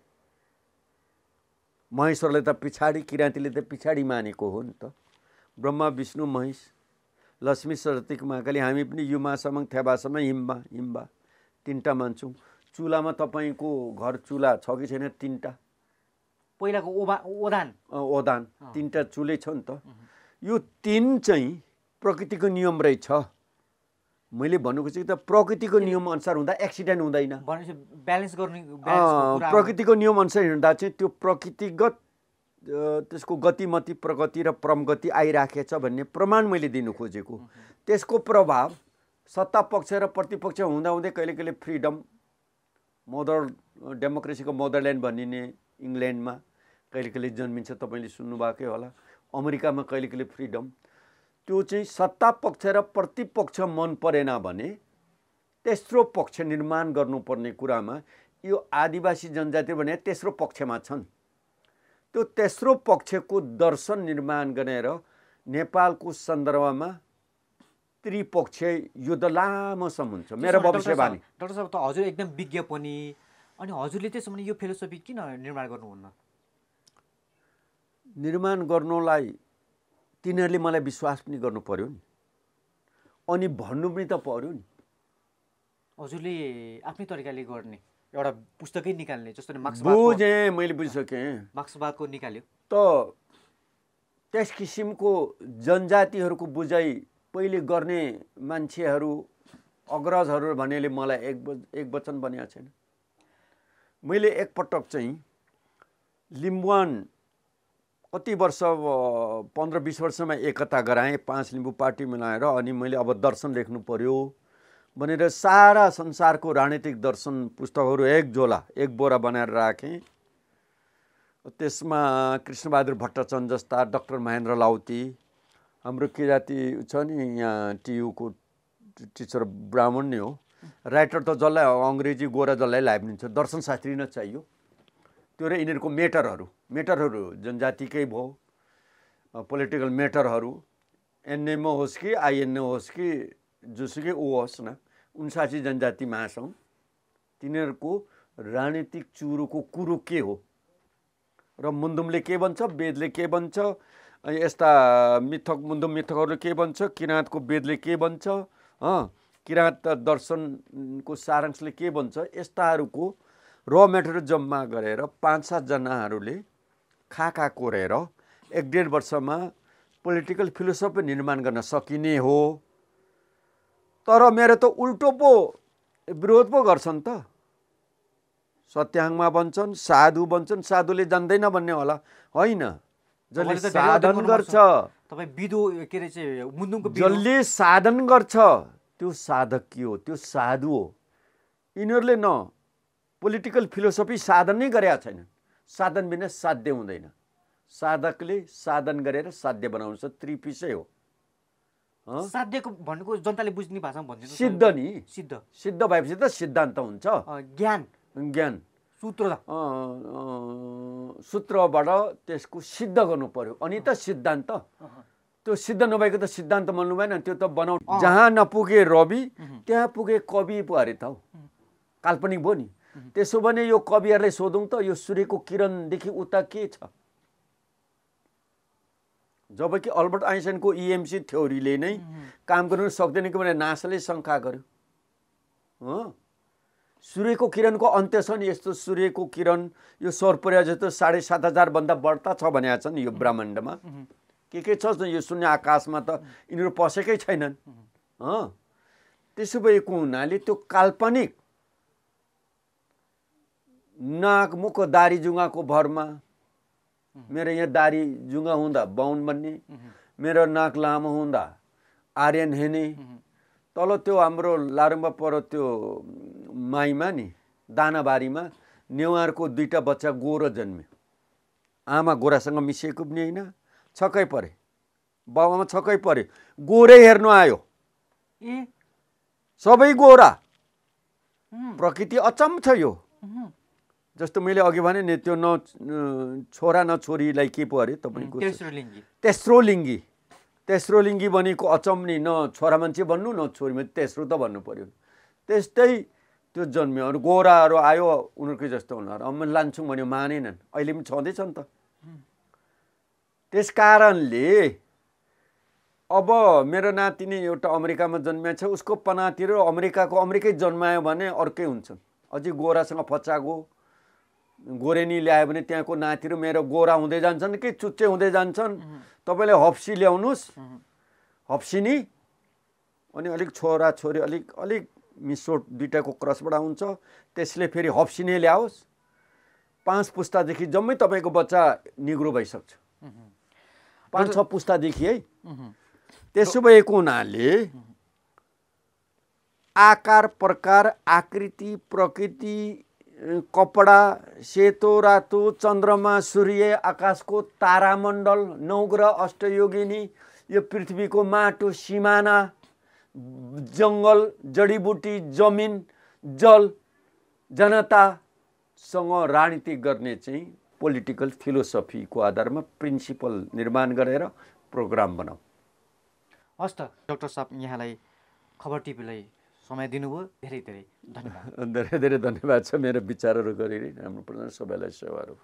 [SPEAKER 1] महेश्वरले त पछाडि किराँतीले त पछाडि मानेको हो नि त ब्रह्मा विष्णु महेश लक्ष्मी सरस्वतीको महाकाली हामी पनि युमा समाङ थ्याबासम्म हिम्बा हिम्बा तिनवटा मान्छौँ चुल्हामा तपाईँको घर चुल्हा छ कि छैन तिनवटा पहिलाको ओभा ओदान ओदान तिनवटा चुलै छ नि त यो तिन चाहिँ प्रकृतिको नियम रहेछ मैले भनेको चाहिँ त प्रकृतिको नियम अनुसार हुँदा एक्सिडेन्ट हुँदैन ब्यालेन्स गर्ने प्रकृतिको नियम अनुसार हिँड्दा चाहिँ त्यो प्रकृतिगत त्यसको गतिमति प्रगति र प्रमगति आइराखेछ भन्ने प्रमाण मैले दिनु खोजेको त्यसको प्रभाव सत्ता पक्ष र प्रतिपक्ष हुँदाहुँदै कहिले कहिले फ्रिडम मदर डेमोक्रेसीको मदरल्यान्ड भनिने इङ्ल्यान्डमा कहिले कहिले जन्मिन्छ तपाईँले सुन्नुभएकै होला अमेरिकामा कहिले कहिले फ्रिडम त्यो चाहिँ सत्ता पक्ष र प्रतिपक्ष मन परेन भने तेस्रो पक्ष निर्माण गर्नुपर्ने कुरामा यो आदिवासी जनजाति भने तेस्रो पक्षमा छन् त्यो तेस्रो पक्षको दर्शन निर्माण गरेर नेपालको सन्दर्भमा त्रिपक्षीय युद्ध लामोसम्म हुन्छ मेरो भविष्यवाणी
[SPEAKER 2] डाक्टर साहब त हजुर एकदम विज्ञ पनि अनि हजुरले त्यसो यो फिलोसफी किन निर्माण गर्नुहुन्न
[SPEAKER 1] निर्माण गर्नुलाई तिनीहरूले मलाई विश्वास पनि गर्नु पर्यो नि अनि भन्नु पनि त पर्यो नि
[SPEAKER 2] हजुरले आफ्नै तरिकाले गर्ने एउटा पुस्तकै निकाल्ने जस्तो बुझेँ
[SPEAKER 1] मैले बुझिसकेँ
[SPEAKER 2] मार्क्सवादको निकाल्यो
[SPEAKER 1] त त्यस किसिमको जनजातिहरूको बुझाइ पहिले गर्ने मान्छेहरू अग्रजहरू भनेले मलाई एक एक वचन भनेको छैन मैले एकपटक चाहिँ लिम्बुवान कति वर्ष पन्ध्र बिस वर्षमा एकता गराएँ पाँच लिम्बू पार्टी मिलाएर अनि मैले अब दर्शन लेख्नु पर्यो भनेर सारा संसारको राजनीतिक दर्शन पुस्तकहरू एक झोला एक बोरा बनाएर राखेँ त्यसमा कृष्णबहादुर भट्टाचन्द जस्ता डक्टर महेन्द्र लाउती हाम्रो जाति छ नि यहाँ टियुको टिचर ब्राह्मण नै हो राइटर त जसलाई अङ्ग्रेजी गोरा जसलाई लाइब्रेन्स दर्शनशास्त्री नै चाहियो त्यो र यिनीहरूको मेटरहरू मेटरहरू जनजातिकै भयो पोलिटिकल मेटरहरू एनएमओ होस् कि आइएनए होस् कि जोसुकै ऊ होस् न उन्साठी जनजाति महासङ्घ तिनीहरूको राजनीतिक चुरोको कुरो के हो र मुन्दुमले के भन्छ वेदले के भन्छ यस्ता मिथक मुन्दुम मिथकहरूले के भन्छ किराँतको वेदले के भन्छ किराँत दर्शनको सारांशले के भन्छ यस्ताहरूको र मेटेरियल जम्मा गरेर पाँच सातजनाहरूले खाका कोरेर एक डेढ वर्षमा पोलिटिकल फिलोसफी निर्माण गर्न सकिने हो तर मेरो त उल्टो पो विरोध पो गर्छन् त सत्याङमा बन्छन् साधु बन्छन् साधुले जान्दैन भन्ने होला होइन जसले साधन गर्छ
[SPEAKER 2] के अरे जसले
[SPEAKER 1] साधन गर्छ त्यो साधक के हो त्यो साधु हो यिनीहरूले न पोलिटिकल फिलोसफी साधन नै गरेका छैन साधन बिना साध्य हुँदैन साधकले साधन गरेर साध्य बनाउनु छ त्रिपिसै हो साध्यको भनेको जनताले बुझ्ने भाषामा भनिदिनु सिद्ध नि सिद्ध सिद्ध भएपछि त सिद्धान्त हुन्छ ज्ञान ज्ञान सूत्र सूत्रबाट त्यसको सिद्ध गर्नु पर्यो अनि त सिद्धान्त त्यो सिद्ध नभएको त सिद्धान्त मान्नु भएन त्यो त बनाउ जहाँ नपुगे रवि त्यहाँ पुगे कवि पो अरे त काल्पनिक भयो नि त्यसो भने यो कविहरूलाई सोधौँ त यो सूर्यको किरणदेखि उता के छ जबकि अल्बर्ट आइन्सनको इएमसी e थ्योरीले नै काम गर्नु सक्दैन कि भने नासाले शङ्का गर्यो हो सूर्यको किरणको अन्त्य छ नि यस्तो सूर्यको किरण यो सौर्य जस्तो साढे सात हजारभन्दा बढ्ता छ भने छन् यो ब्रह्माण्डमा के के छ यो शून्य आकाशमा त यिनीहरू पसेकै छैनन् हो त्यसो भएको हुनाले त्यो काल्पनिक नाक मुख दारी जुङ्गाको भरमा मेरो यहाँ दारी जुङ्गा हुँदा बाहुन बन्ने मेरो नाक लामो हुँदा आर्यन हेने तल त्यो हाम्रो लारुम्बा पर त्यो माईमा नि दानाबारीमा नेवारको दुईवटा बच्चा गोरो जन्मे आमा गोरासँग मिसिएको पनि होइन छक्कै परे बाबामा छक्कै परे गोरै हेर्नु आयो ए सबै गोरा प्रकृति अचम्म छ यो जस्तो मैले अघि भने नि त्यो न छोरा न छोरीलाई के पो अरे तपाईँको तेस्रो लिङ्गी तेस्रो लिङ्गी भनेको अचम्ने न छोरा मान्छे भन्नु न छोरी मान्छे तेस्रो त भन्नु पऱ्यो त्यस्तै त्यो जन्मियो अरू गोराहरू आयो उनीहरूकै जस्तो अब मैले लान्छौँ भन्यो मानेनन् अहिले पनि छँदैछ नि त त्यस कारणले अब मेरो नातिनी एउटा अमेरिकामा जन्मिएको छ उसको पनातिर अमेरिकाको अमेरिकै जन्मायो भने अर्कै हुन्छन् अझै गोरासँग फचाएको गोरेनी ल्यायो भने त्यहाँको नातिहरू मेरो गोरा हुँदै जान्छन् कि चुच्चे हुँदै जान्छन् तपाईँले हप्सी ल्याउनुहोस् हप्सिनी अनि अलिक छोरा छोरी अलिक अलिक मिसोट दुइटाको क्रसबाट आउँछ त्यसले फेरि हप्सिने ल्याओस् पाँच पुस्तादेखि जम्मै तपाईँको बच्चा निग्रो भइसक्छ पाँच छ पुस्तादेखि है त्यसो भएको हुनाले आकार प्रकार आकृति प्रकृति कपडा सेतो रातो चन्द्रमा सूर्य आकाशको तारामण्डल नौग्रह अष्टयोगिनी यो पृथ्वीको माटो सिमाना जङ्गल जडीबुटी जमिन जल जनतासँग राजनीति गर्ने चाहिँ पोलिटिकल फिलोसफीको आधारमा प्रिन्सिपल निर्माण गरेर प्रोग्राम बनाऊ
[SPEAKER 2] हस् त डक्टर साहब यहाँलाई खबर टिभीलाई समय दिनुभयो धेरै धेरै
[SPEAKER 1] धन्यवाद धेरै धेरै धन्यवाद छ मेरो विचारहरू गरेर हाम्रो प्रधान सबैलाई सेवाहरू